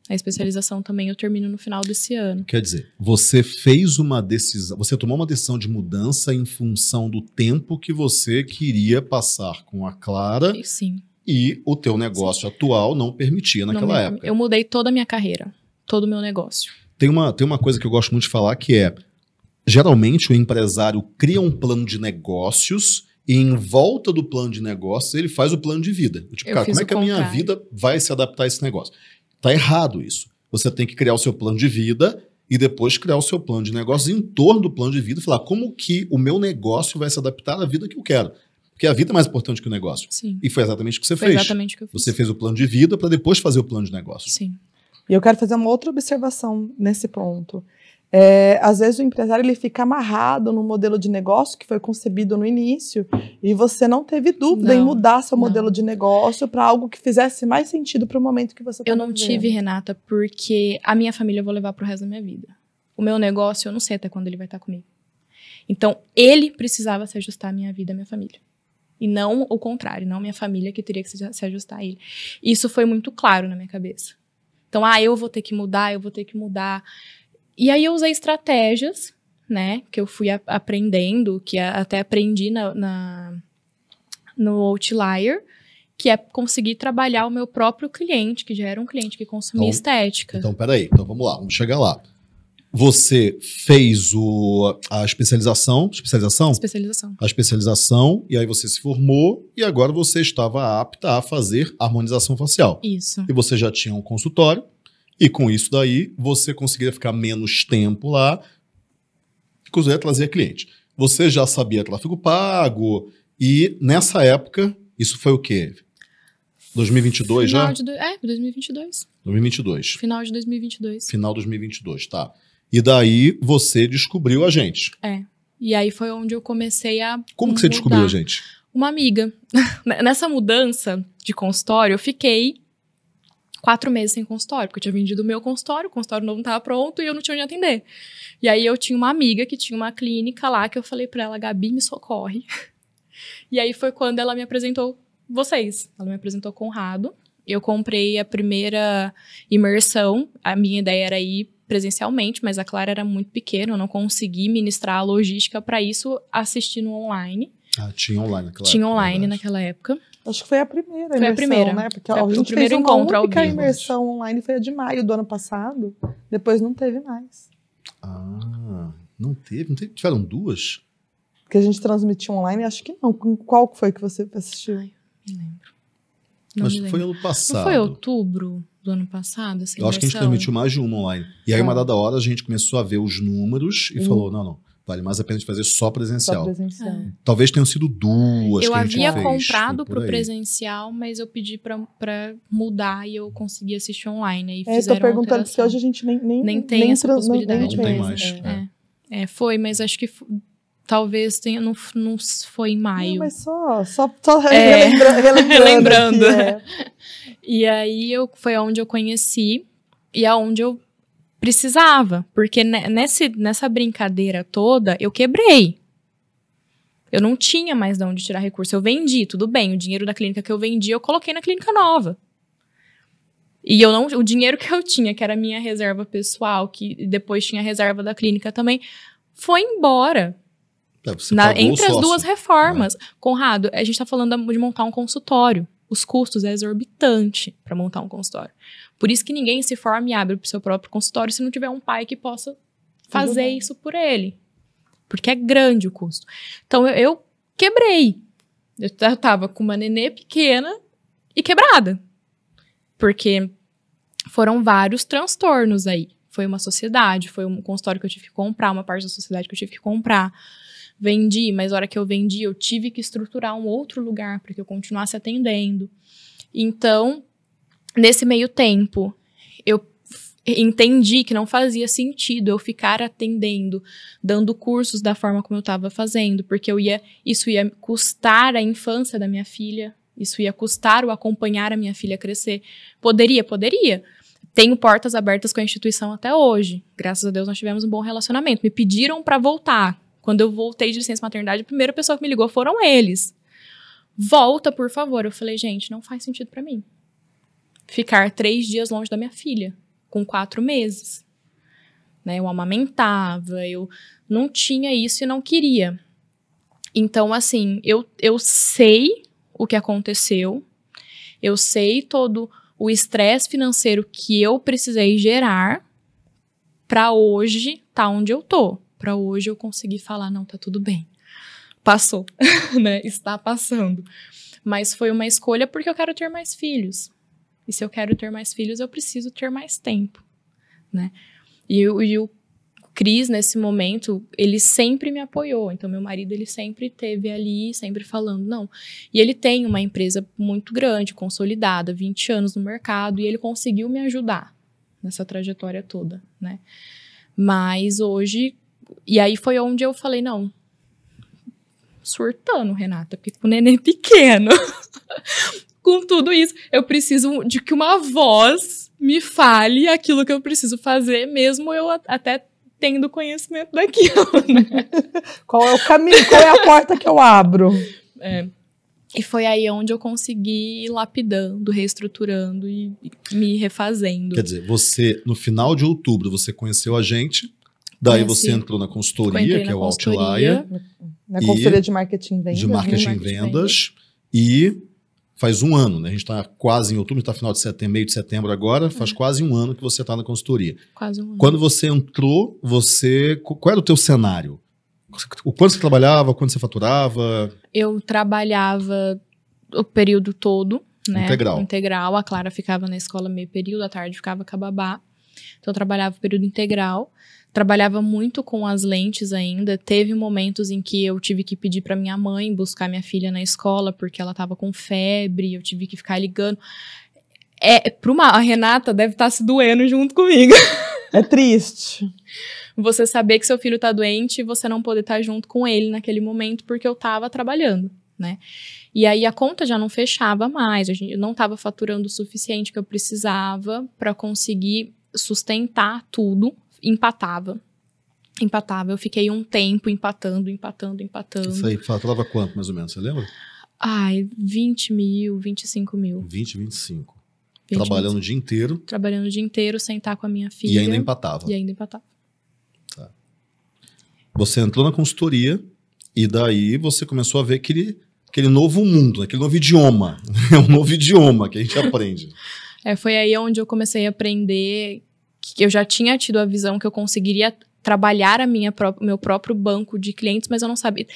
A especialização também eu termino no final desse ano. Quer dizer, você fez uma decisão, você tomou uma decisão de mudança em função do tempo que você queria passar com a Clara. Sim. E o teu negócio Sim. atual não permitia naquela não, época. Eu mudei toda a minha carreira, todo o meu negócio. Tem uma, tem uma coisa que eu gosto muito de falar que é: geralmente o empresário cria um plano de negócios e em volta do plano de negócios ele faz o plano de vida. Tipo, eu cara, como é que contrário. a minha vida vai se adaptar a esse negócio? Tá errado isso. Você tem que criar o seu plano de vida e depois criar o seu plano de negócio em torno do plano de vida e falar como que o meu negócio vai se adaptar à vida que eu quero. Porque a vida é mais importante que o negócio. Sim. E foi exatamente o que você foi fez. Exatamente o que eu fiz. Você fez o plano de vida para depois fazer o plano de negócio. Sim. E eu quero fazer uma outra observação nesse ponto. É, às vezes o empresário ele fica amarrado no modelo de negócio que foi concebido no início e você não teve dúvida não, em mudar seu não. modelo de negócio para algo que fizesse mais sentido para o momento que você tá Eu não tive, Renata, porque a minha família eu vou levar para o resto da minha vida. O meu negócio eu não sei até quando ele vai estar tá comigo. Então ele precisava se ajustar à minha vida, à minha família. E não o contrário, não minha família que teria que se ajustar a ele. Isso foi muito claro na minha cabeça. Então, ah, eu vou ter que mudar, eu vou ter que mudar. E aí eu usei estratégias, né? Que eu fui a, aprendendo, que a, até aprendi na, na, no Outlier, que é conseguir trabalhar o meu próprio cliente, que já era um cliente que consumia então, estética. Então, peraí, então vamos lá, vamos chegar lá. Você fez o, a especialização, especialização? Especialização. A especialização, e aí você se formou, e agora você estava apta a fazer harmonização facial. Isso. E você já tinha um consultório, e com isso daí, você conseguiria ficar menos tempo lá e conseguiria trazer cliente. Você já sabia tráfego pago e nessa época, isso foi o quê? 2022 Final já? De do... É, 2022. 2022. Final de 2022. Final de 2022, tá. E daí você descobriu a gente. É. E aí foi onde eu comecei a. Como mudar. que você descobriu a gente? Uma amiga. [LAUGHS] Nessa mudança de consultório, eu fiquei quatro meses sem consultório, porque eu tinha vendido o meu consultório, o consultório novo não estava pronto e eu não tinha onde atender. E aí eu tinha uma amiga que tinha uma clínica lá que eu falei para ela, Gabi, me socorre. e aí foi quando ela me apresentou vocês. Ela me apresentou Conrado. Eu comprei a primeira imersão. A minha ideia era ir presencialmente, mas a Clara era muito pequena, eu não consegui ministrar a logística para isso assistindo online. Ah, tinha online naquela Tinha época, online verdade. naquela época. Acho que foi a primeira foi imersão, a primeira. né? Porque é, foi a gente fez uma única vivo. imersão online foi a de maio do ano passado. Depois não teve mais. Ah, não teve? Não teve? Tiveram duas? Que a gente transmitiu online? Acho que não. Qual foi que você assistiu? Ai, não me lembro. Não Mas foi ano passado. Não foi outubro do ano passado? Eu acho que a gente transmitiu mais de uma online. E aí, uma ah. dada hora, a gente começou a ver os números e hum. falou, não, não Vale mais a pena de fazer só presencial. Só presencial. É. Talvez tenham sido duas. Eu que a gente havia fez, comprado para o presencial, mas eu pedi para mudar e eu consegui assistir online. E é, estou perguntando, porque hoje a gente nem, nem, nem tem nem essa possibilidade. Não, não tem mais. É. É. é. foi, mas acho que talvez tenha, não, não foi em maio. Não, mas só, só, só relembra, é. relembrando. [LAUGHS] relembrando. [LAUGHS] E aí eu, foi onde eu conheci e aonde eu precisava, porque nesse, nessa brincadeira toda eu quebrei. Eu não tinha mais de onde tirar recurso. Eu vendi, tudo bem. O dinheiro da clínica que eu vendi, eu coloquei na clínica nova. E eu não, o dinheiro que eu tinha, que era a minha reserva pessoal, que depois tinha a reserva da clínica também, foi embora. Na, entre as duas reformas. Conrado, a gente está falando de montar um consultório. Os custos é exorbitante para montar um consultório. Por isso que ninguém se forma e abre o seu próprio consultório se não tiver um pai que possa fazer isso por ele. Porque é grande o custo. Então eu, eu quebrei. Eu, eu tava com uma nenê pequena e quebrada. Porque foram vários transtornos aí. Foi uma sociedade, foi um consultório que eu tive que comprar, uma parte da sociedade que eu tive que comprar. Vendi, mas na hora que eu vendi, eu tive que estruturar um outro lugar para que eu continuasse atendendo. Então, Nesse meio tempo, eu entendi que não fazia sentido eu ficar atendendo, dando cursos da forma como eu estava fazendo, porque eu ia, isso ia custar a infância da minha filha, isso ia custar o acompanhar a minha filha crescer. Poderia, poderia. Tenho portas abertas com a instituição até hoje. Graças a Deus nós tivemos um bom relacionamento. Me pediram para voltar. Quando eu voltei de licença maternidade, a primeira pessoa que me ligou foram eles. Volta, por favor. Eu falei, gente, não faz sentido para mim ficar três dias longe da minha filha, com quatro meses. Né? Eu amamentava, eu não tinha isso e não queria. Então, assim, eu, eu sei o que aconteceu, eu sei todo o estresse financeiro que eu precisei gerar para hoje tá onde eu tô. Para hoje eu conseguir falar, não, tá tudo bem. Passou, [LAUGHS] né? Está passando. Mas foi uma escolha porque eu quero ter mais filhos. E se eu quero ter mais filhos, eu preciso ter mais tempo, né? E, e o Cris, nesse momento, ele sempre me apoiou. Então, meu marido, ele sempre teve ali, sempre falando, não. E ele tem uma empresa muito grande, consolidada, 20 anos no mercado, e ele conseguiu me ajudar nessa trajetória toda, né? Mas hoje, e aí foi onde eu falei, não, surtando, Renata, porque com o neném pequeno, [LAUGHS] com tudo isso. Eu preciso de que uma voz me fale aquilo que eu preciso fazer, mesmo eu até tendo conhecimento daquilo, [LAUGHS] né? qual é o caminho, qual é a porta que eu abro? É. E foi aí onde eu consegui ir lapidando, reestruturando e me refazendo. Quer dizer, você, no final de outubro, você conheceu a gente, daí Conheci. você entrou na consultoria, na que é o Outlier. Na consultoria de marketing vendas. De né? marketing, vendas. E faz um ano, né? A gente está quase em outubro, está final de setembro, meio de setembro agora, faz uhum. quase um ano que você está na consultoria. Quase um ano. Quando você entrou, você. Qual era o teu cenário? O quanto você trabalhava, quanto você faturava? Eu trabalhava o período todo, né? Integral. Integral. A Clara ficava na escola meio período, à tarde ficava com a babá. Então eu trabalhava o período integral trabalhava muito com as lentes ainda. Teve momentos em que eu tive que pedir para minha mãe buscar minha filha na escola porque ela estava com febre, eu tive que ficar ligando. É, para uma a Renata deve estar tá se doendo junto comigo. [LAUGHS] É triste. Você saber que seu filho está doente e você não poder estar tá junto com ele naquele momento porque eu estava trabalhando, né? E aí a conta já não fechava mais, a gente não estava faturando o suficiente que eu precisava para conseguir sustentar tudo empatava. Empatava. Eu fiquei um tempo empatando, empatando, empatando. Isso aí falava quanto, mais ou menos? Você lembra? Ai, 20 mil, 25 mil. 20, 25. 20, Trabalhando 25. o dia inteiro. Trabalhando o dia inteiro, sentar com a minha filha. E ainda empatava. E ainda empatava. Tá. Você entrou na consultoria e daí você começou a ver aquele, aquele novo mundo, né? aquele novo idioma. [LAUGHS] É um novo idioma que a gente aprende. [LAUGHS] É, foi aí onde eu comecei a aprender que eu já tinha tido a visão que eu conseguiria trabalhar a minha pró meu próprio banco de clientes, mas eu não sabia.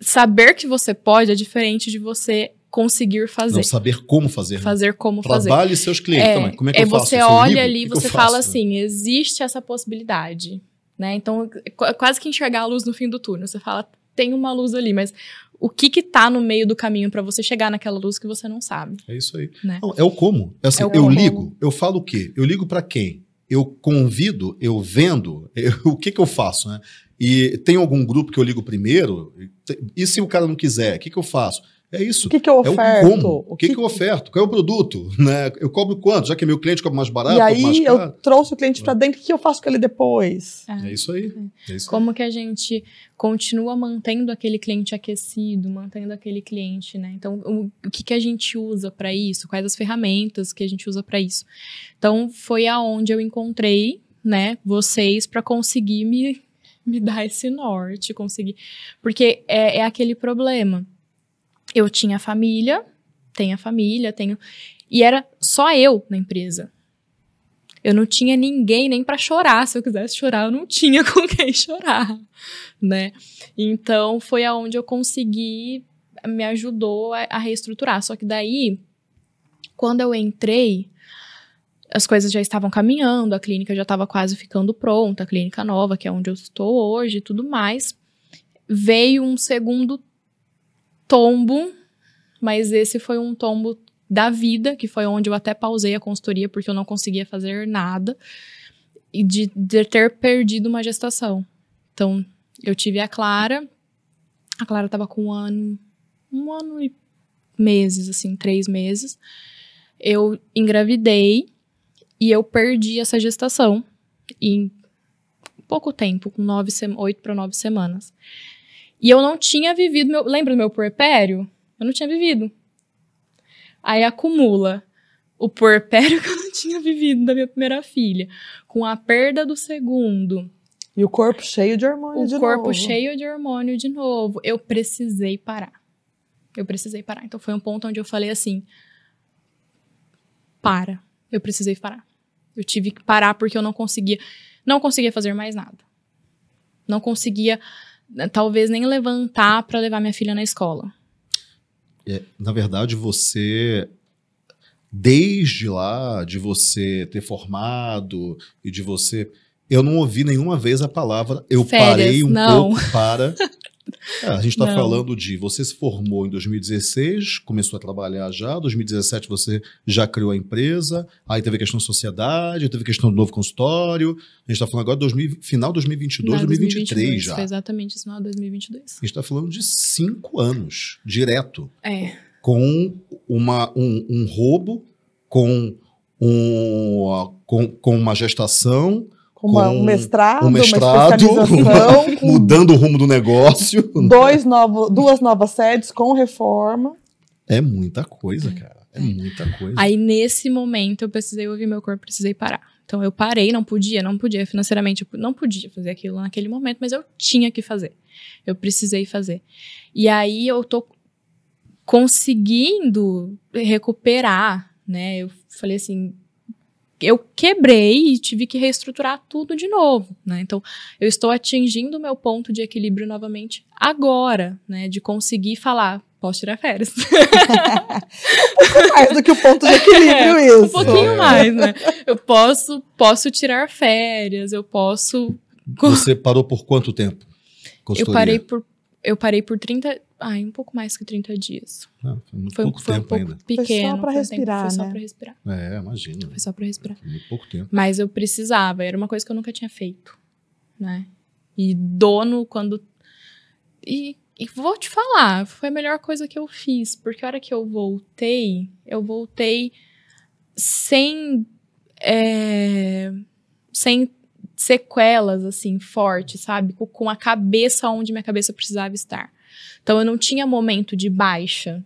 Saber que você pode é diferente de você conseguir fazer. Não saber como fazer. Né? Fazer como Trabalhe fazer. Trabalhe seus clientes é, também. Como é que é, eu faço? Você olha ali e você fala assim, existe essa possibilidade, né? Então, quase que enxergar a luz no fim do túnel. Você fala, tem uma luz ali, mas o que que tá no meio do caminho para você chegar naquela luz que você não sabe. É isso aí. Né? Não, é o como. É assim, é o eu como. ligo, eu falo o quê? Eu ligo para quem? Eu convido, eu vendo, [LAUGHS] eu, o que que eu faço, né? E tem algum grupo que eu ligo primeiro? E se o cara não quiser, o que que eu faço? É isso. O que, que eu oferto? É o, como. o que, que... que eu oferto? Qual é o produto? [LAUGHS] Né? Eu cobro quanto? Já que meu cliente cobra mais barato, E aí eu trouxe o cliente para é. dentro, o que eu faço com ele depois? É, é isso aí. É. isso como aí. que a gente continua mantendo aquele cliente aquecido, mantendo aquele cliente, né? Então, o, o que, que a gente usa para isso? Quais as ferramentas que a gente usa para isso? Então, foi aonde eu encontrei, né, vocês para conseguir me, me dar esse norte, conseguir... Porque é, é aquele problema eu tinha família, tenho a família, tenho. E era só eu na empresa. Eu não tinha ninguém nem para chorar. Se eu quisesse chorar, eu não tinha [LAUGHS] com quem chorar, né? Então foi aonde eu consegui, me ajudou a, a reestruturar. Só que daí, quando eu entrei, as coisas já estavam caminhando, a clínica já estava quase ficando pronta, a clínica nova, que é onde eu estou hoje, e tudo mais. Veio um segundo tombo, mas esse foi um tombo da vida, que foi onde eu até pausei a consultoria porque eu não conseguia fazer nada, e de, de ter perdido uma gestação. Então, eu tive a Clara, a Clara estava com um ano, um ano e meses, assim, três meses. Eu engravidei e eu perdi essa gestação em pouco tempo, com nove, oito para nove semanas. E eu não tinha vivido meu. Lembra do meu puerpério? Eu não tinha vivido. Aí acumula o puerpério [LAUGHS] que eu não tinha vivido da minha primeira filha, com a perda do segundo. E o corpo cheio de hormônio o de novo. O corpo cheio de hormônio de novo. Eu precisei parar. Eu precisei parar. Então foi um ponto onde eu falei assim: para. Eu precisei parar. Eu tive que parar porque eu não conseguia. Não conseguia fazer mais nada. Não conseguia né, talvez nem levantar para levar minha filha na escola. É, na verdade, você desde lá de você ter formado e de você eu não ouvi nenhuma vez a palavra eu Férias, parei um não. pouco para [LAUGHS] [LAUGHS] Ah, a gente está falando de você se formou em 2016, começou a trabalhar já, 2017 você já criou a empresa, aí teve a questão da sociedade, teve a questão do novo consultório. A gente está falando agora de 2000, final de 2022, final 2023 2022, já. Foi exatamente isso, final de 2022. A gente está falando de cinco anos direto. É. Com uma, um, um roubo, com, um, com, com uma gestação uma, um mestrado, um mestrado, uma especialização. Uma, [LAUGHS] mudando o rumo do negócio. [LAUGHS] Dois novo, duas novas sedes com reforma. É muita coisa, cara. É muita coisa. Aí, nesse momento, eu precisei ouvir meu corpo, precisei parar. Então, eu parei, não podia, não podia financeiramente, eu não podia fazer aquilo naquele momento, mas eu tinha que fazer. Eu precisei fazer. E aí, eu tô conseguindo recuperar, né? Eu falei assim, eu quebrei e tive que reestruturar tudo de novo, né? Então, eu estou atingindo o meu ponto de equilíbrio novamente agora, né? De conseguir falar, posso tirar férias. [LAUGHS] um pouco mais do que o ponto de equilíbrio, [LAUGHS] é, isso. Um pouquinho mais, né? Eu posso, posso tirar férias, eu posso... Você parou por quanto tempo? Consultoria? Eu parei por eu parei por 30. Ai, um pouco mais que 30 dias. Não, foi muito foi, pouco foi tempo um pouco ainda. Pequeno, foi só para respirar. Tempo, foi né? só respirar. É, imagina. Foi só para respirar. Foi muito pouco tempo. Mas eu precisava, era uma coisa que eu nunca tinha feito. Né? E dono, quando. E, e vou te falar, foi a melhor coisa que eu fiz, porque a hora que eu voltei, eu voltei sem. É, sem sequelas, assim, fortes, sabe? Com a cabeça onde minha cabeça precisava estar. Então eu não tinha momento de baixa.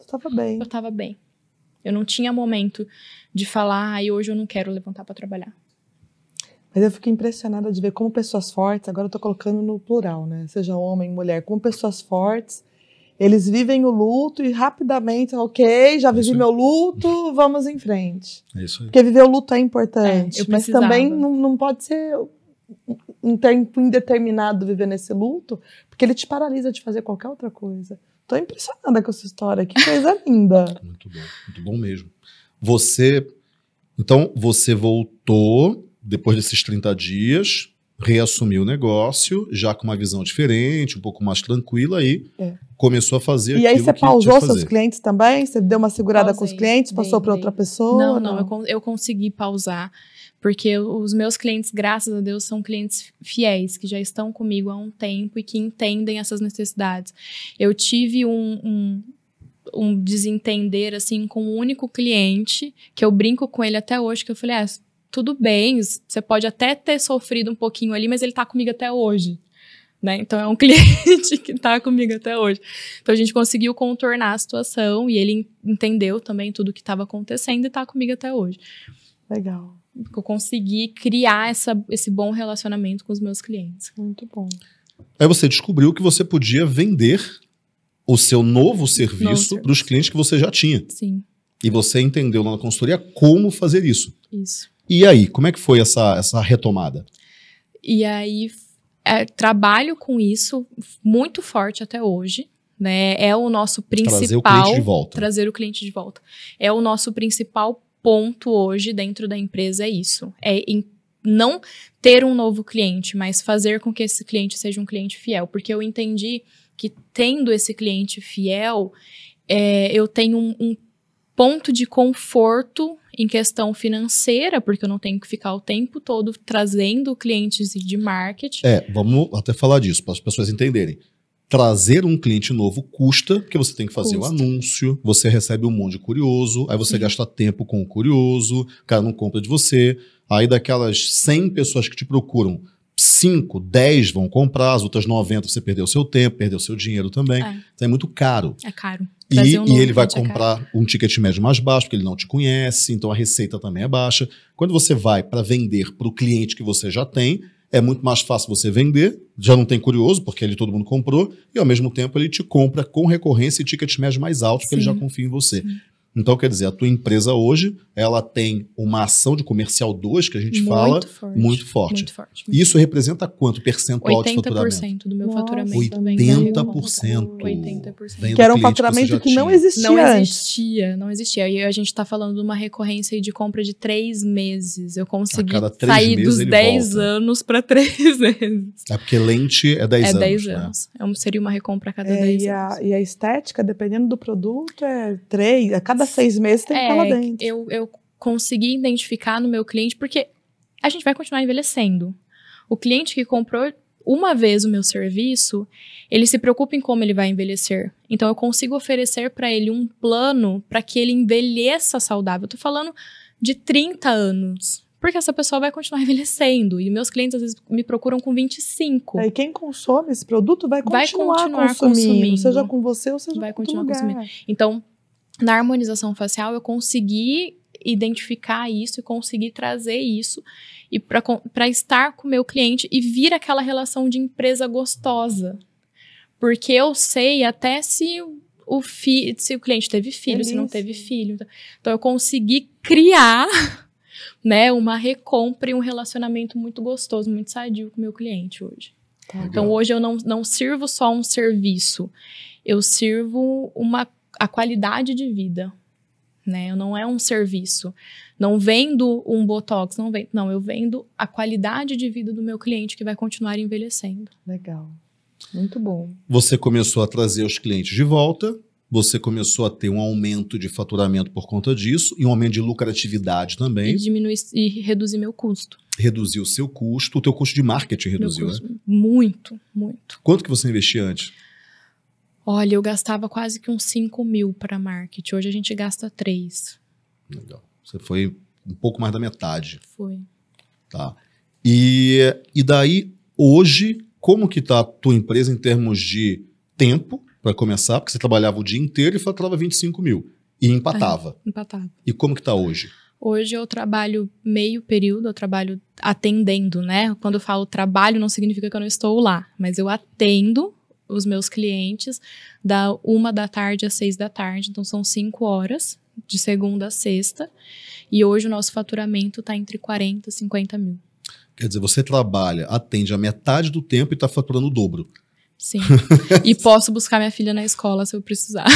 Eu tava bem. Eu tava bem. Eu não tinha momento de falar, ai, ah, hoje eu não quero levantar para trabalhar. Mas eu fico impressionada de ver como pessoas fortes, agora eu tô colocando no plural, né? Seja homem, mulher, como pessoas fortes eles vivem o luto e rapidamente, ok, já vivi meu luto, vamos em frente. Isso aí. Porque viver o luto é importante, é, mas também não, não pode ser um tempo indeterminado viver nesse luto, porque ele te paralisa de fazer qualquer outra coisa. Tô impressionada com essa história, que coisa [LAUGHS] linda. Muito bom, muito bom mesmo. Você, então, você voltou depois desses 30 dias, reassumiu o negócio, já com uma visão diferente, um pouco mais tranquila aí é. começou a fazer E aí você pausou seus clientes também? Você deu uma segurada Pausei, com os clientes, passou para outra pessoa? Não, não, não, Eu, eu consegui pausar, porque os meus clientes, graças a Deus, são clientes fiéis, que já estão comigo há um tempo e que entendem essas necessidades. Eu tive um, um um desentender assim com o um único cliente que eu brinco com ele até hoje que eu falei, ah, tudo bem, você pode até ter sofrido um pouquinho ali, mas ele está comigo até hoje. Né? Então é um [LAUGHS] cliente que está comigo até hoje. Então a gente conseguiu contornar a situação e ele entendeu também tudo o que estava acontecendo e está comigo até hoje. Legal. Eu consegui criar essa, esse bom relacionamento com os meus clientes. Muito bom. Aí você descobriu que você podia vender o seu novo serviço para os clientes que você já tinha. Sim. E você entendeu lá na consultoria como fazer isso. Isso. E aí, como é que foi essa, essa retomada? E aí, é, trabalho com isso muito forte até hoje. Né? É o nosso principal. Trazer o cliente de volta. Trazer o cliente de volta. É o nosso principal ponto hoje dentro da empresa é isso. É não ter um novo cliente, mas fazer com que esse cliente seja um cliente fiel. Porque eu entendi que tendo esse cliente fiel, é, eu tenho um, um ponto de conforto em questão financeira, porque eu não tenho que ficar o tempo todo trazendo clientes de marketing. É, vamos até falar disso, para as pessoas entenderem. Trazer um cliente novo custa, porque você tem que fazer o anúncio, você recebe um monte de curioso, aí você uhum. gasta tempo com o curioso, o cara não compra de você, aí daquelas 100 pessoas que te procuram, 5, 10 vão comprar, as outras 90 você perdeu seu tempo, perdeu seu dinheiro também. É. Então é muito caro. É caro. E, é um e ele vai é comprar um ticket médio mais baixo, porque ele não te conhece, então a receita também é baixa. Quando você vai para vender para o cliente que você já tem, é muito mais fácil você vender, já não tem curioso, porque ele todo mundo comprou, e ao mesmo tempo ele te compra com recorrência e ticket médio mais alto, porque Sim. ele já confia em você. Sim. Então, quer dizer, a tua empresa hoje ela tem uma ação de comercial 2 que a gente muito fala forte, muito forte. Muito forte Isso representa quanto percentual de faturamento? 80% do meu Nossa, faturamento. 80%. 80%. 80%. Que era um faturamento que, que não existia. Não existia, não existia. E a gente está falando de uma recorrência de compra de 3 meses. Eu consegui sair dos 10 volta. anos para 3 [LAUGHS] meses. É porque lente é 10 é anos. É né? 10 anos. Né? É um, seria uma recompra a cada 10 é, e anos. e a estética, dependendo do produto, é 3. A cada 6 meses tem que é, estar lá dentro. Eu, eu conseguir identificar no meu cliente, porque a gente vai continuar envelhecendo. O cliente que comprou uma vez o meu serviço, ele se preocupa em como ele vai envelhecer. Então eu consigo oferecer para ele um plano para que ele envelheça saudável. Eu tô falando de 30 anos, porque essa pessoa vai continuar [LAUGHS] envelhecendo. E meus clientes às vezes me procuram com 25. É, e quem consome esse produto vai continuar, vai continuar consumindo, consumindo, seja com você ou seja vai com continuar consumindo. Então, na harmonização facial eu consegui identificar isso e conseguir trazer isso e para estar com o meu cliente e vir aquela relação de empresa gostosa. Porque eu sei até se o fi, se o cliente teve filho, é se não teve filho. Então eu consegui criar, [LAUGHS] né, uma recompra e um relacionamento muito gostoso, muito sadio com o meu cliente hoje. Tá então hoje eu não, não sirvo só um serviço, eu sirvo uma a qualidade de vida, né? Não é um serviço. Não vendo um botox, não vendo, não, eu vendo a qualidade de vida do meu cliente que vai continuar envelhecendo. Legal. Muito bom. Você começou a trazer os clientes de volta, você começou a ter um aumento de faturamento por conta disso e um aumento de lucratividade também. E diminuir e reduzir meu custo. Reduziu o seu custo, o teu custo de marketing reduziu, né? custo, né? Muito, muito. Quanto que você investia antes? Olha, eu gastava quase que uns 5 mil para marketing. Hoje a gente gasta 3. Legal. Você foi um pouco mais da metade. Foi. Tá. E, e daí, hoje, como que tá a tua empresa em termos de tempo para começar? Porque você trabalhava o dia inteiro e faturava 25 mil. E empatava. É, empatava. E como que tá hoje? Hoje eu trabalho meio período, eu trabalho atendendo, né? Quando eu falo trabalho, não significa que eu não estou lá, mas eu atendo os meus clientes da uma da tarde às seis da tarde, então são cinco horas de segunda a sexta. E hoje o nosso faturamento está entre 40 e 50 mil. Quer dizer, você trabalha, atende a metade do tempo e está faturando o dobro. Sim. [LAUGHS] e posso buscar minha filha na escola se eu precisar.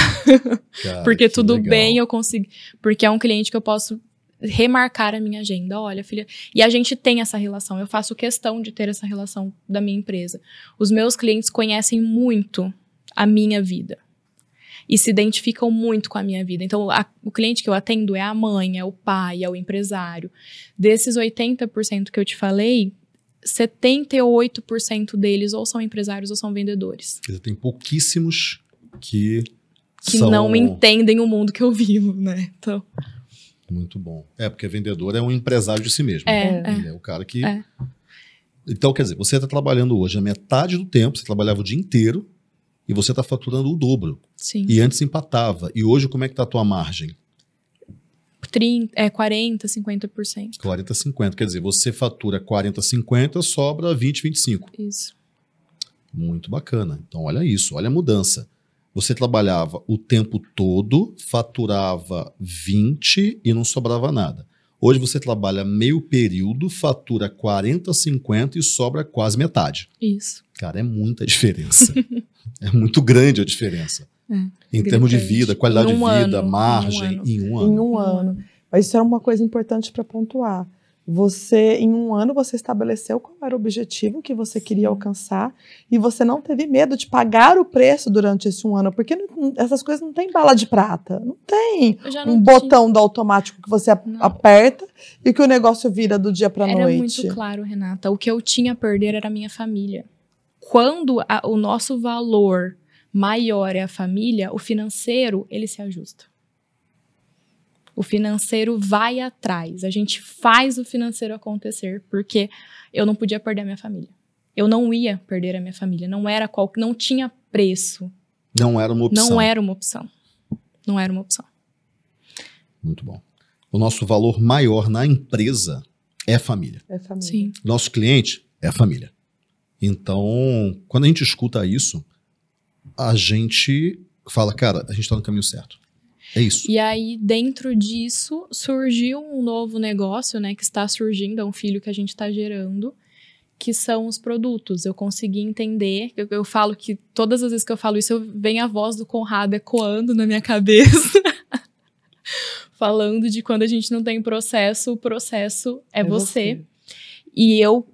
Cara, [LAUGHS] Porque tudo legal. bem eu consigo. Porque é um cliente que eu posso remarcar a minha agenda. Olha, filha. E a gente tem essa relação. Eu faço questão de ter essa relação da minha empresa. Os meus clientes conhecem muito a minha vida e se identificam muito com a minha vida. Então, a, o cliente que eu atendo é a mãe, é o pai, é o empresário. Desses 80% que eu te falei, 78% deles ou são empresários ou são vendedores. Quer dizer, tem pouquíssimos que. Que são... não entendem o mundo que eu vivo, né? Então. Muito bom. É, porque vendedor é um empresário de si mesmo. É, né? é. é o cara que. É. Então, quer dizer, você está trabalhando hoje a metade do tempo, você trabalhava o dia inteiro e você está faturando o dobro. Sim. E antes empatava. E hoje, como é que está a tua margem? 30, é, 40, 50%. 40, 50. Quer dizer, você fatura 40, 50, sobra 20, 25. Isso. Muito bacana. Então, olha isso, olha a mudança. Você trabalhava o tempo todo, faturava 20 e não sobrava nada. Hoje você trabalha meio período, fatura 40, 50 e sobra quase metade. Isso. Cara, é muita diferença. [LAUGHS] é muito grande a diferença. É, em termos de vida, qualidade de vida, ano, margem, em um ano. Em um ano. Mas isso é uma coisa importante para pontuar. Você, em um ano, você estabeleceu qual era o objetivo que você queria alcançar e você não teve medo de pagar o preço durante esse um ano, porque não, essas coisas não tem bala de prata, não tem não um botão do automático que você não. aperta e que o negócio vira do dia para noite. Era muito claro, Renata. O que eu tinha a perder era a minha família. Quando a, o nosso valor maior é a família, o financeiro ele se ajusta. O financeiro vai atrás. A gente faz o financeiro acontecer, porque eu não podia perder a minha família. Eu não ia perder a minha família. Não era qual, não tinha preço. Não era uma opção. Não era uma opção. Não era uma opção. Muito bom. O nosso valor maior na empresa é família. É família. Sim. Nosso cliente é família. Então, quando a gente escuta isso, a gente fala, cara, a gente está no caminho certo. É isso. E aí, dentro disso, surgiu um novo negócio, né? Que está surgindo, é um filho que a gente está gerando, que são os produtos. Eu consegui entender. Eu, eu, falo que todas as vezes que eu falo isso, eu, vem a voz do Conrado ecoando na minha [LAUGHS] cabeça. falando de quando a gente não tem processo, o processo é, é você. você. E eu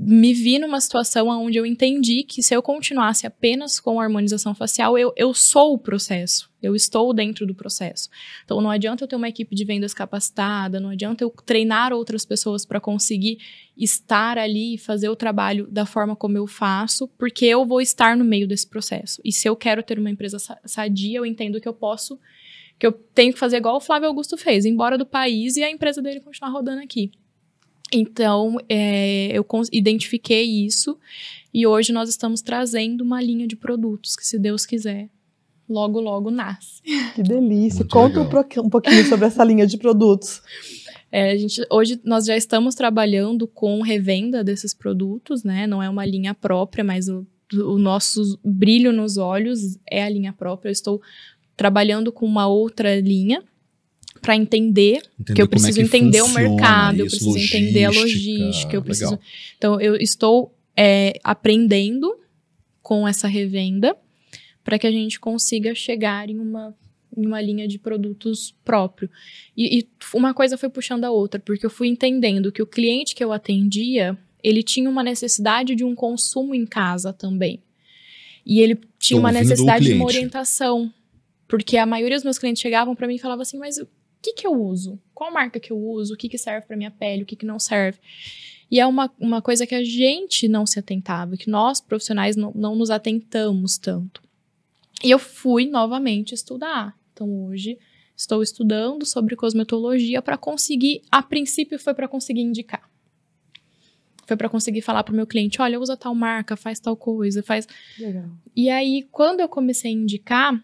me vi numa situação onde eu entendi que se eu continuasse apenas com a harmonização facial, eu, eu sou o processo, eu estou dentro do processo. Então não adianta eu ter uma equipe de vendas capacitada, não adianta eu treinar outras pessoas para conseguir estar ali e fazer o trabalho da forma como eu faço, porque eu vou estar no meio desse processo. E se eu quero ter uma empresa sadia, eu entendo que eu posso, que eu tenho que fazer igual o Flávio Augusto fez, embora do país e a empresa dele continuar rodando aqui. Então, é, eu identifiquei isso e hoje nós estamos trazendo uma linha de produtos que, se Deus quiser, logo, logo nasce. [LAUGHS] Que delícia! Muito Conta legal. um pouquinho sobre essa linha de produtos. É, a gente, hoje nós já estamos trabalhando com revenda desses produtos, né? Não é uma linha própria, mas o, o nosso brilho nos olhos é a linha própria. Eu estou trabalhando com uma outra linha para entender, entender que eu é preciso é que entender o mercado, isso, eu preciso logística, entender a logística, eu preciso. Legal. Então eu estou é, aprendendo com essa revenda para que a gente consiga chegar em uma em uma linha de produtos próprio. E, e uma coisa foi puxando a outra, porque eu fui entendendo que o cliente que eu atendia, ele tinha uma necessidade de um consumo em casa também. E ele tinha Tô uma necessidade de uma orientação. Porque a maioria dos meus clientes chegavam para mim e falavam assim: Mas o que, que eu uso? Qual marca que eu uso? O que, que serve para minha pele? O que, que não serve? E é uma, uma coisa que a gente não se atentava, que nós profissionais não, não nos atentamos tanto. E eu fui novamente estudar. Então hoje estou estudando sobre cosmetologia para conseguir, a princípio foi para conseguir indicar. Foi para conseguir falar para o meu cliente, olha, usa tal marca, faz tal coisa, faz. Legal. E aí, quando eu comecei a indicar,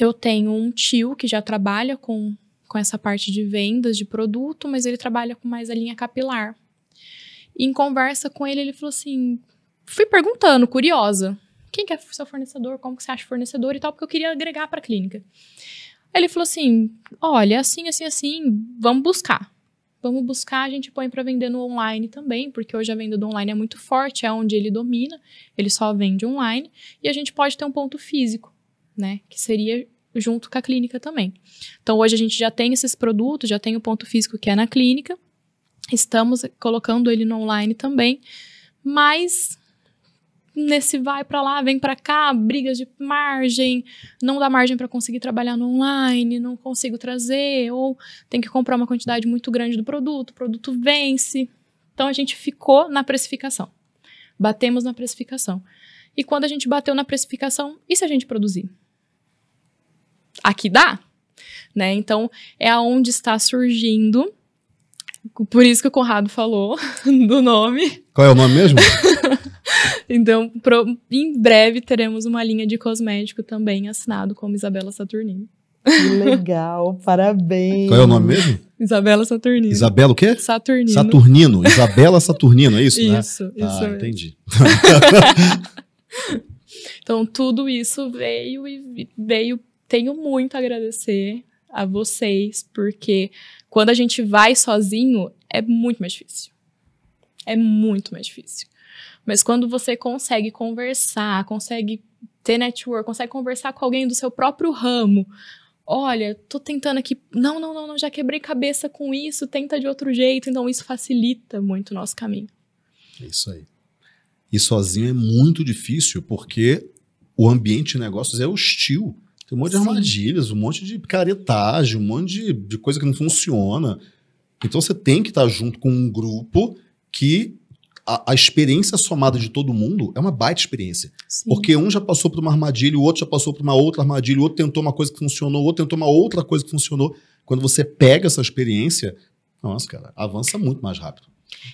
eu tenho um tio que já trabalha com com essa parte de vendas de produto, mas ele trabalha com mais a linha capilar. E em conversa com ele, ele falou assim: fui perguntando, curiosa, quem que é seu fornecedor, como que você acha fornecedor e tal, porque eu queria agregar para a clínica. ele falou assim: olha, assim, assim, assim, vamos buscar. Vamos buscar, a gente põe para vender no online também, porque hoje a venda do online é muito forte, é onde ele domina, ele só vende online, e a gente pode ter um ponto físico, né? Que seria junto com a clínica também. Então, hoje a gente já tem esses produtos, já tem o ponto físico que é na clínica, estamos colocando ele no online também, mas nesse vai para lá, vem para cá, brigas de margem, não dá margem para conseguir trabalhar no online, não consigo trazer, ou tem que comprar uma quantidade muito grande do produto, o produto vence. Então a gente ficou na precificação. Batemos na precificação. E quando a gente bateu na precificação, e se a gente produzir? aqui dá, né? Então, é aonde está surgindo, por isso que o Conrado falou [LAUGHS] do nome. Qual é o nome mesmo? [LAUGHS] então, pro, em breve teremos uma linha de cosmético também assinado como Isabela Saturnino. Que legal, [LAUGHS] parabéns. Qual é o nome mesmo? Isabela Saturnino. Isabela o quê? Saturnino. Saturnino, Isabela Saturnino, é isso, isso né? Isso, ah, isso. Ah, entendi. então, tudo isso veio e veio tenho muito a agradecer a vocês, porque quando a gente vai sozinho é muito mais difícil. É muito mais difícil. Mas quando você consegue conversar, consegue ter network, consegue conversar com alguém do seu próprio ramo, olha, tô tentando aqui, não, não, não, não, já quebrei cabeça com isso, tenta de outro jeito, então isso facilita muito o nosso caminho. É isso aí. E sozinho é muito difícil, porque o ambiente de negócios é hostil. Tem um monte de Sim. armadilhas, um monte de picaretagem, um monte de, de coisa que não funciona. Então você tem que estar junto com um grupo que a, a experiência somada de todo mundo é uma baita experiência. Sim. Porque um já passou por uma armadilha, o outro já passou por uma outra armadilha, o outro tentou uma coisa que funcionou, o outro tentou uma outra coisa que funcionou. Quando você pega essa experiência, nossa, cara, avança muito mais rápido.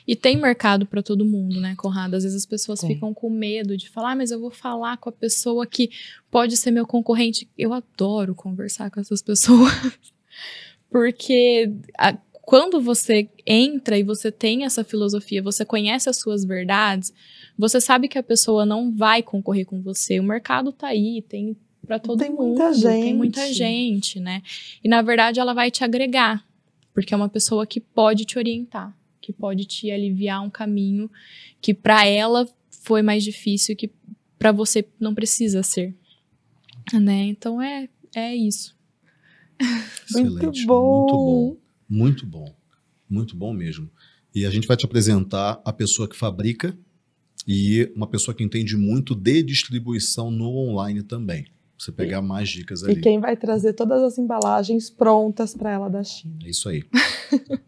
E tem mercado para todo mundo, né, Conrado? Às vezes as pessoas Sim. ficam com medo de falar, ah, mas eu vou falar com a pessoa que pode ser meu concorrente. Eu adoro conversar com essas pessoas. [LAUGHS] Porque a, quando você entra e você tem essa filosofia, você conhece as suas verdades, você sabe que a pessoa não vai concorrer com você. O mercado está aí, tem para todo tem mundo. Muita gente. Tem muita gente, né? E na verdade ela vai te agregar, porque é uma pessoa que pode te orientar que pode te aliviar um caminho que para ela foi mais difícil que para você não precisa ser, né? Então é é isso. Excelente, muito bom. Muito bom. Muito bom. Muito bom mesmo. E a gente vai te apresentar a pessoa que fabrica e uma pessoa que entende muito de distribuição no online também você pegar e, mais dicas ali. E quem vai trazer todas as embalagens prontas para ela da China. É isso aí. [LAUGHS]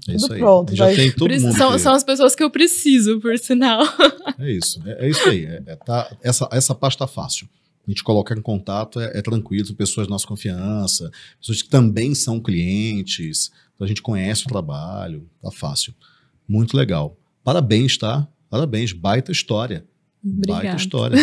É isso aí. Pronto, já vai... tem todo mundo. São, são, as pessoas que eu preciso, por sinal. [LAUGHS] É isso. É, é isso aí. É, é, tá, essa, essa parte tá fácil. A gente coloca em contato, é, é, tranquilo, são pessoas de nossa confiança, pessoas que também são clientes, então a gente conhece o trabalho, tá fácil. Muito legal. Parabéns, tá? Parabéns, baita história. Obrigada. Baita história.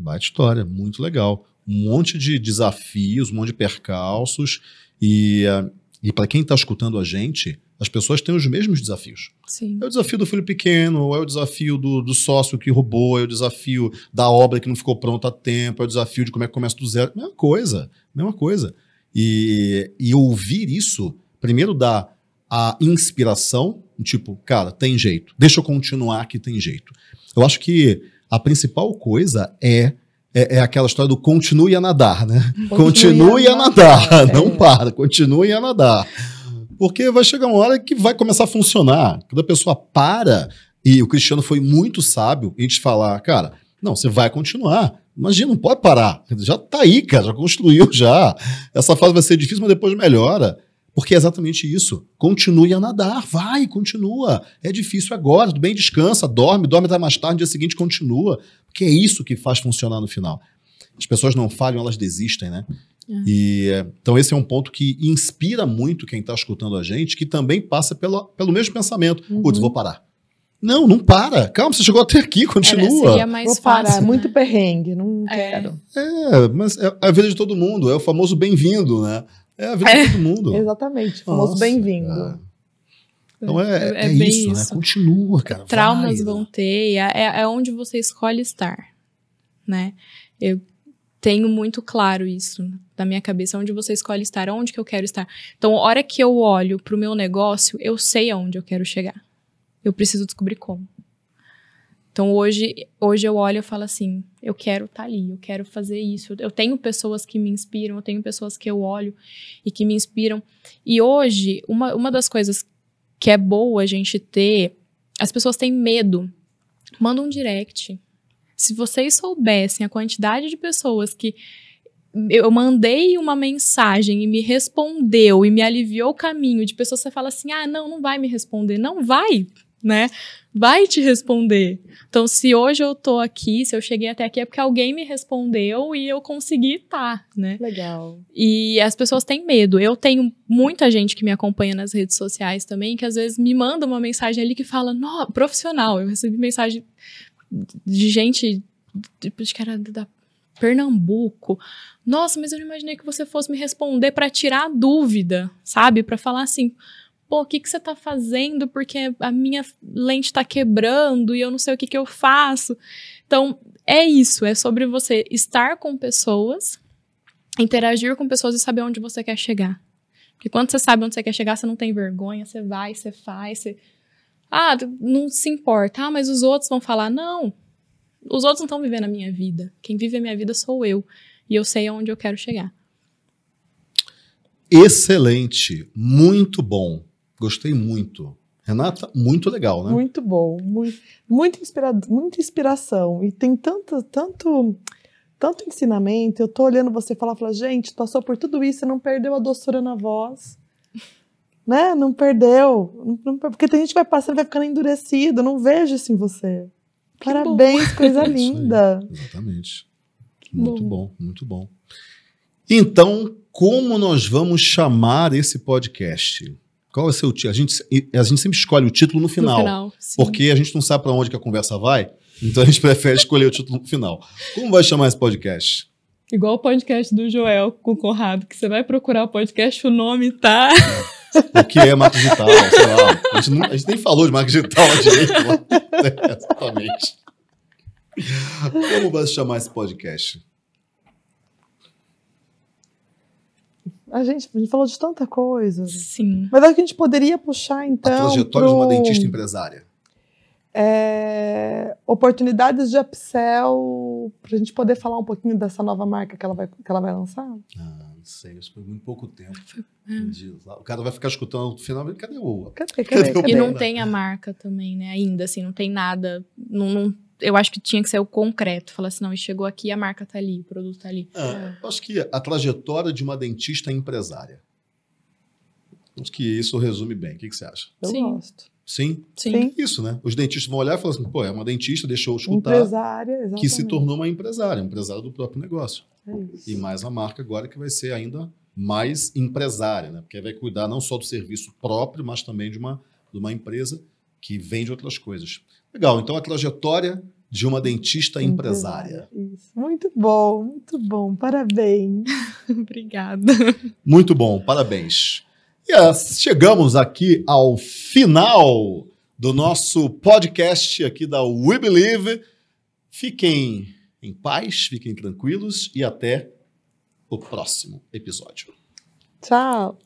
Baita história, muito legal um monte de desafios, um monte de percalços. E, eh, e para quem está escutando a gente, as pessoas têm os mesmos desafios. Sim. É o desafio do filho pequeno, é o desafio do, do, sócio que roubou, é o desafio da obra que não ficou pronta a tempo, é o desafio de como é que começa do zero. Mesma coisa, mesma coisa. E, e ouvir isso, primeiro dá a inspiração, tipo, cara, tem jeito, deixa eu continuar que tem jeito. Eu acho que a principal coisa é é, é, aquela história do continue a nadar, né? Continue, continue a nadar, [LAUGHS] não é. para, continue a nadar. Porque vai chegar uma hora que vai começar a funcionar. Quando a pessoa para, e o Cristiano foi muito sábio em te falar, cara, não, você vai continuar. Imagina, não pode parar. Já tá aí, cara, já construiu já. Essa fase vai ser difícil, mas depois melhora. Porque é exatamente isso. Continue a nadar, vai, continua. É difícil agora, tudo bem, descansa, dorme, dorme até mais tarde, no dia seguinte continua. Porque é isso que faz funcionar no final. As pessoas não falham, elas desistem, né? É. E, então esse é um ponto que inspira muito quem está escutando a gente, que também passa pelo, pelo mesmo pensamento. Uhum. Putz, vou parar. Não, não para. Calma, você chegou até aqui, [LAUGHS] é, continua. Era, mais vou parar, fácil, né? muito perrengue, não é. quero. É, mas é a vida de todo mundo, é o famoso bem-vindo, né? É a vida é. de todo mundo. [LAUGHS] Exatamente, o famoso bem-vindo. É. Então é, é, é isso, é isso, né? Continua, cara. Traumas vai, vão né? ter, é, é, é onde você escolhe estar, né? Eu tenho muito claro isso na minha cabeça, onde você escolhe estar, onde que eu quero estar. Então, a hora que eu olho pro meu negócio, eu sei aonde eu quero chegar. Eu preciso descobrir como. Então hoje, hoje eu olho e falo assim, eu quero estar tá ali, eu quero fazer isso. Eu tenho pessoas que me inspiram, eu tenho pessoas que eu olho e que me inspiram. E hoje, uma, uma das coisas que é boa a gente ter. As pessoas têm medo. Manda um direct. Se vocês soubessem a quantidade de pessoas que eu mandei uma mensagem e me respondeu e me aliviou o caminho de pessoas que você fala assim: ah, não, não vai me responder. Não vai né? Vai te responder. Então, se hoje eu tô aqui, se eu cheguei até aqui, é porque alguém me respondeu e eu consegui estar, tá, né? Legal. E as pessoas têm medo. Eu tenho muita gente que me acompanha nas redes sociais também, que às vezes me manda uma mensagem ali que fala, profissional. Eu recebi mensagem de gente, tipo, acho que era da Pernambuco. Nossa, mas eu não imaginei que você fosse me responder para tirar a dúvida, sabe? Para falar assim pô, o que, que você tá fazendo? Porque a minha lente tá quebrando e eu não sei o que, que eu faço. Então, é isso, é sobre você estar com pessoas, interagir com pessoas e saber onde você quer chegar. Porque quando você sabe onde você quer chegar, você não tem vergonha, você vai, você faz, você. Ah, não se importa. Ah, mas os outros vão falar. Não. Os outros não estão vivendo a minha vida. Quem vive a minha vida sou eu. E eu sei aonde eu quero chegar. Excelente. Muito bom. Gostei muito. Renata, muito legal, né? Muito bom, muito, muito inspirado, muita inspiração. E tem tanto, tanto, tanto ensinamento. Eu tô olhando você falar, falar, gente, passou por tudo isso, não perdeu a doçura na voz. [LAUGHS] né? Não perdeu. Não, porque tem gente que vai passando vai ficando endurecido. Não vejo isso em você. Que Parabéns, bom. coisa [LAUGHS] linda. Aí, exatamente. Muito bom. bom, muito bom. Então, como nós vamos chamar esse podcast? Qual é o seu título? A gente, a gente sempre escolhe o título no final. No final porque a gente não sabe para onde que a conversa vai, então a gente prefere escolher o título no final. Como vai chamar esse podcast? Igual o podcast do Joel com o Conrado, que você vai procurar o podcast, o nome tá. [LAUGHS] O que é marketing digital? Sei lá. A gente, não, a gente nem falou de marketing digital direito. Mas... [LAUGHS] É, exatamente. Como vai chamar esse podcast? A gente, a gente falou de tanta coisa. Sim. Mas acho que a gente poderia puxar, então. A trajetória pro... de uma dentista empresária. É, oportunidades de upsell para a gente poder falar um pouquinho dessa nova marca que ela vai, que ela vai lançar? Ah, não sei, isso foi muito pouco tempo. É. O cara vai ficar escutando no final, cadê o... Cadê, [LAUGHS] cadê, cadê, cadê, cadê? E não né? tem a marca também, né? Ainda assim, não tem nada, não, não eu acho que tinha que ser o concreto. Falar assim, não, chegou aqui, a marca tá ali, o produto tá ali. Ah, Acho que a trajetória de uma dentista empresária. Acho que isso resume bem. O que, que você acha? Eu Sim. gosto. Sim? Sim? Sim. Isso, né? Os dentistas vão olhar e falar assim, pô, é uma dentista, deixou eu escutar. Empresária, exatamente. Que se tornou uma empresária, empresária do próprio negócio. É e mais a marca agora que vai ser ainda mais empresária, né? Porque vai cuidar não só do serviço próprio, mas também de uma, de uma empresa que vende outras coisas. Legal, então a trajetória de uma dentista empresária. Isso, muito bom, muito bom, parabéns. [LAUGHS] Obrigada. Muito bom, parabéns. E yes, ah, chegamos aqui ao final do nosso podcast aqui da We Believe. Fiquem em paz, fiquem tranquilos e até o próximo episódio. Tchau.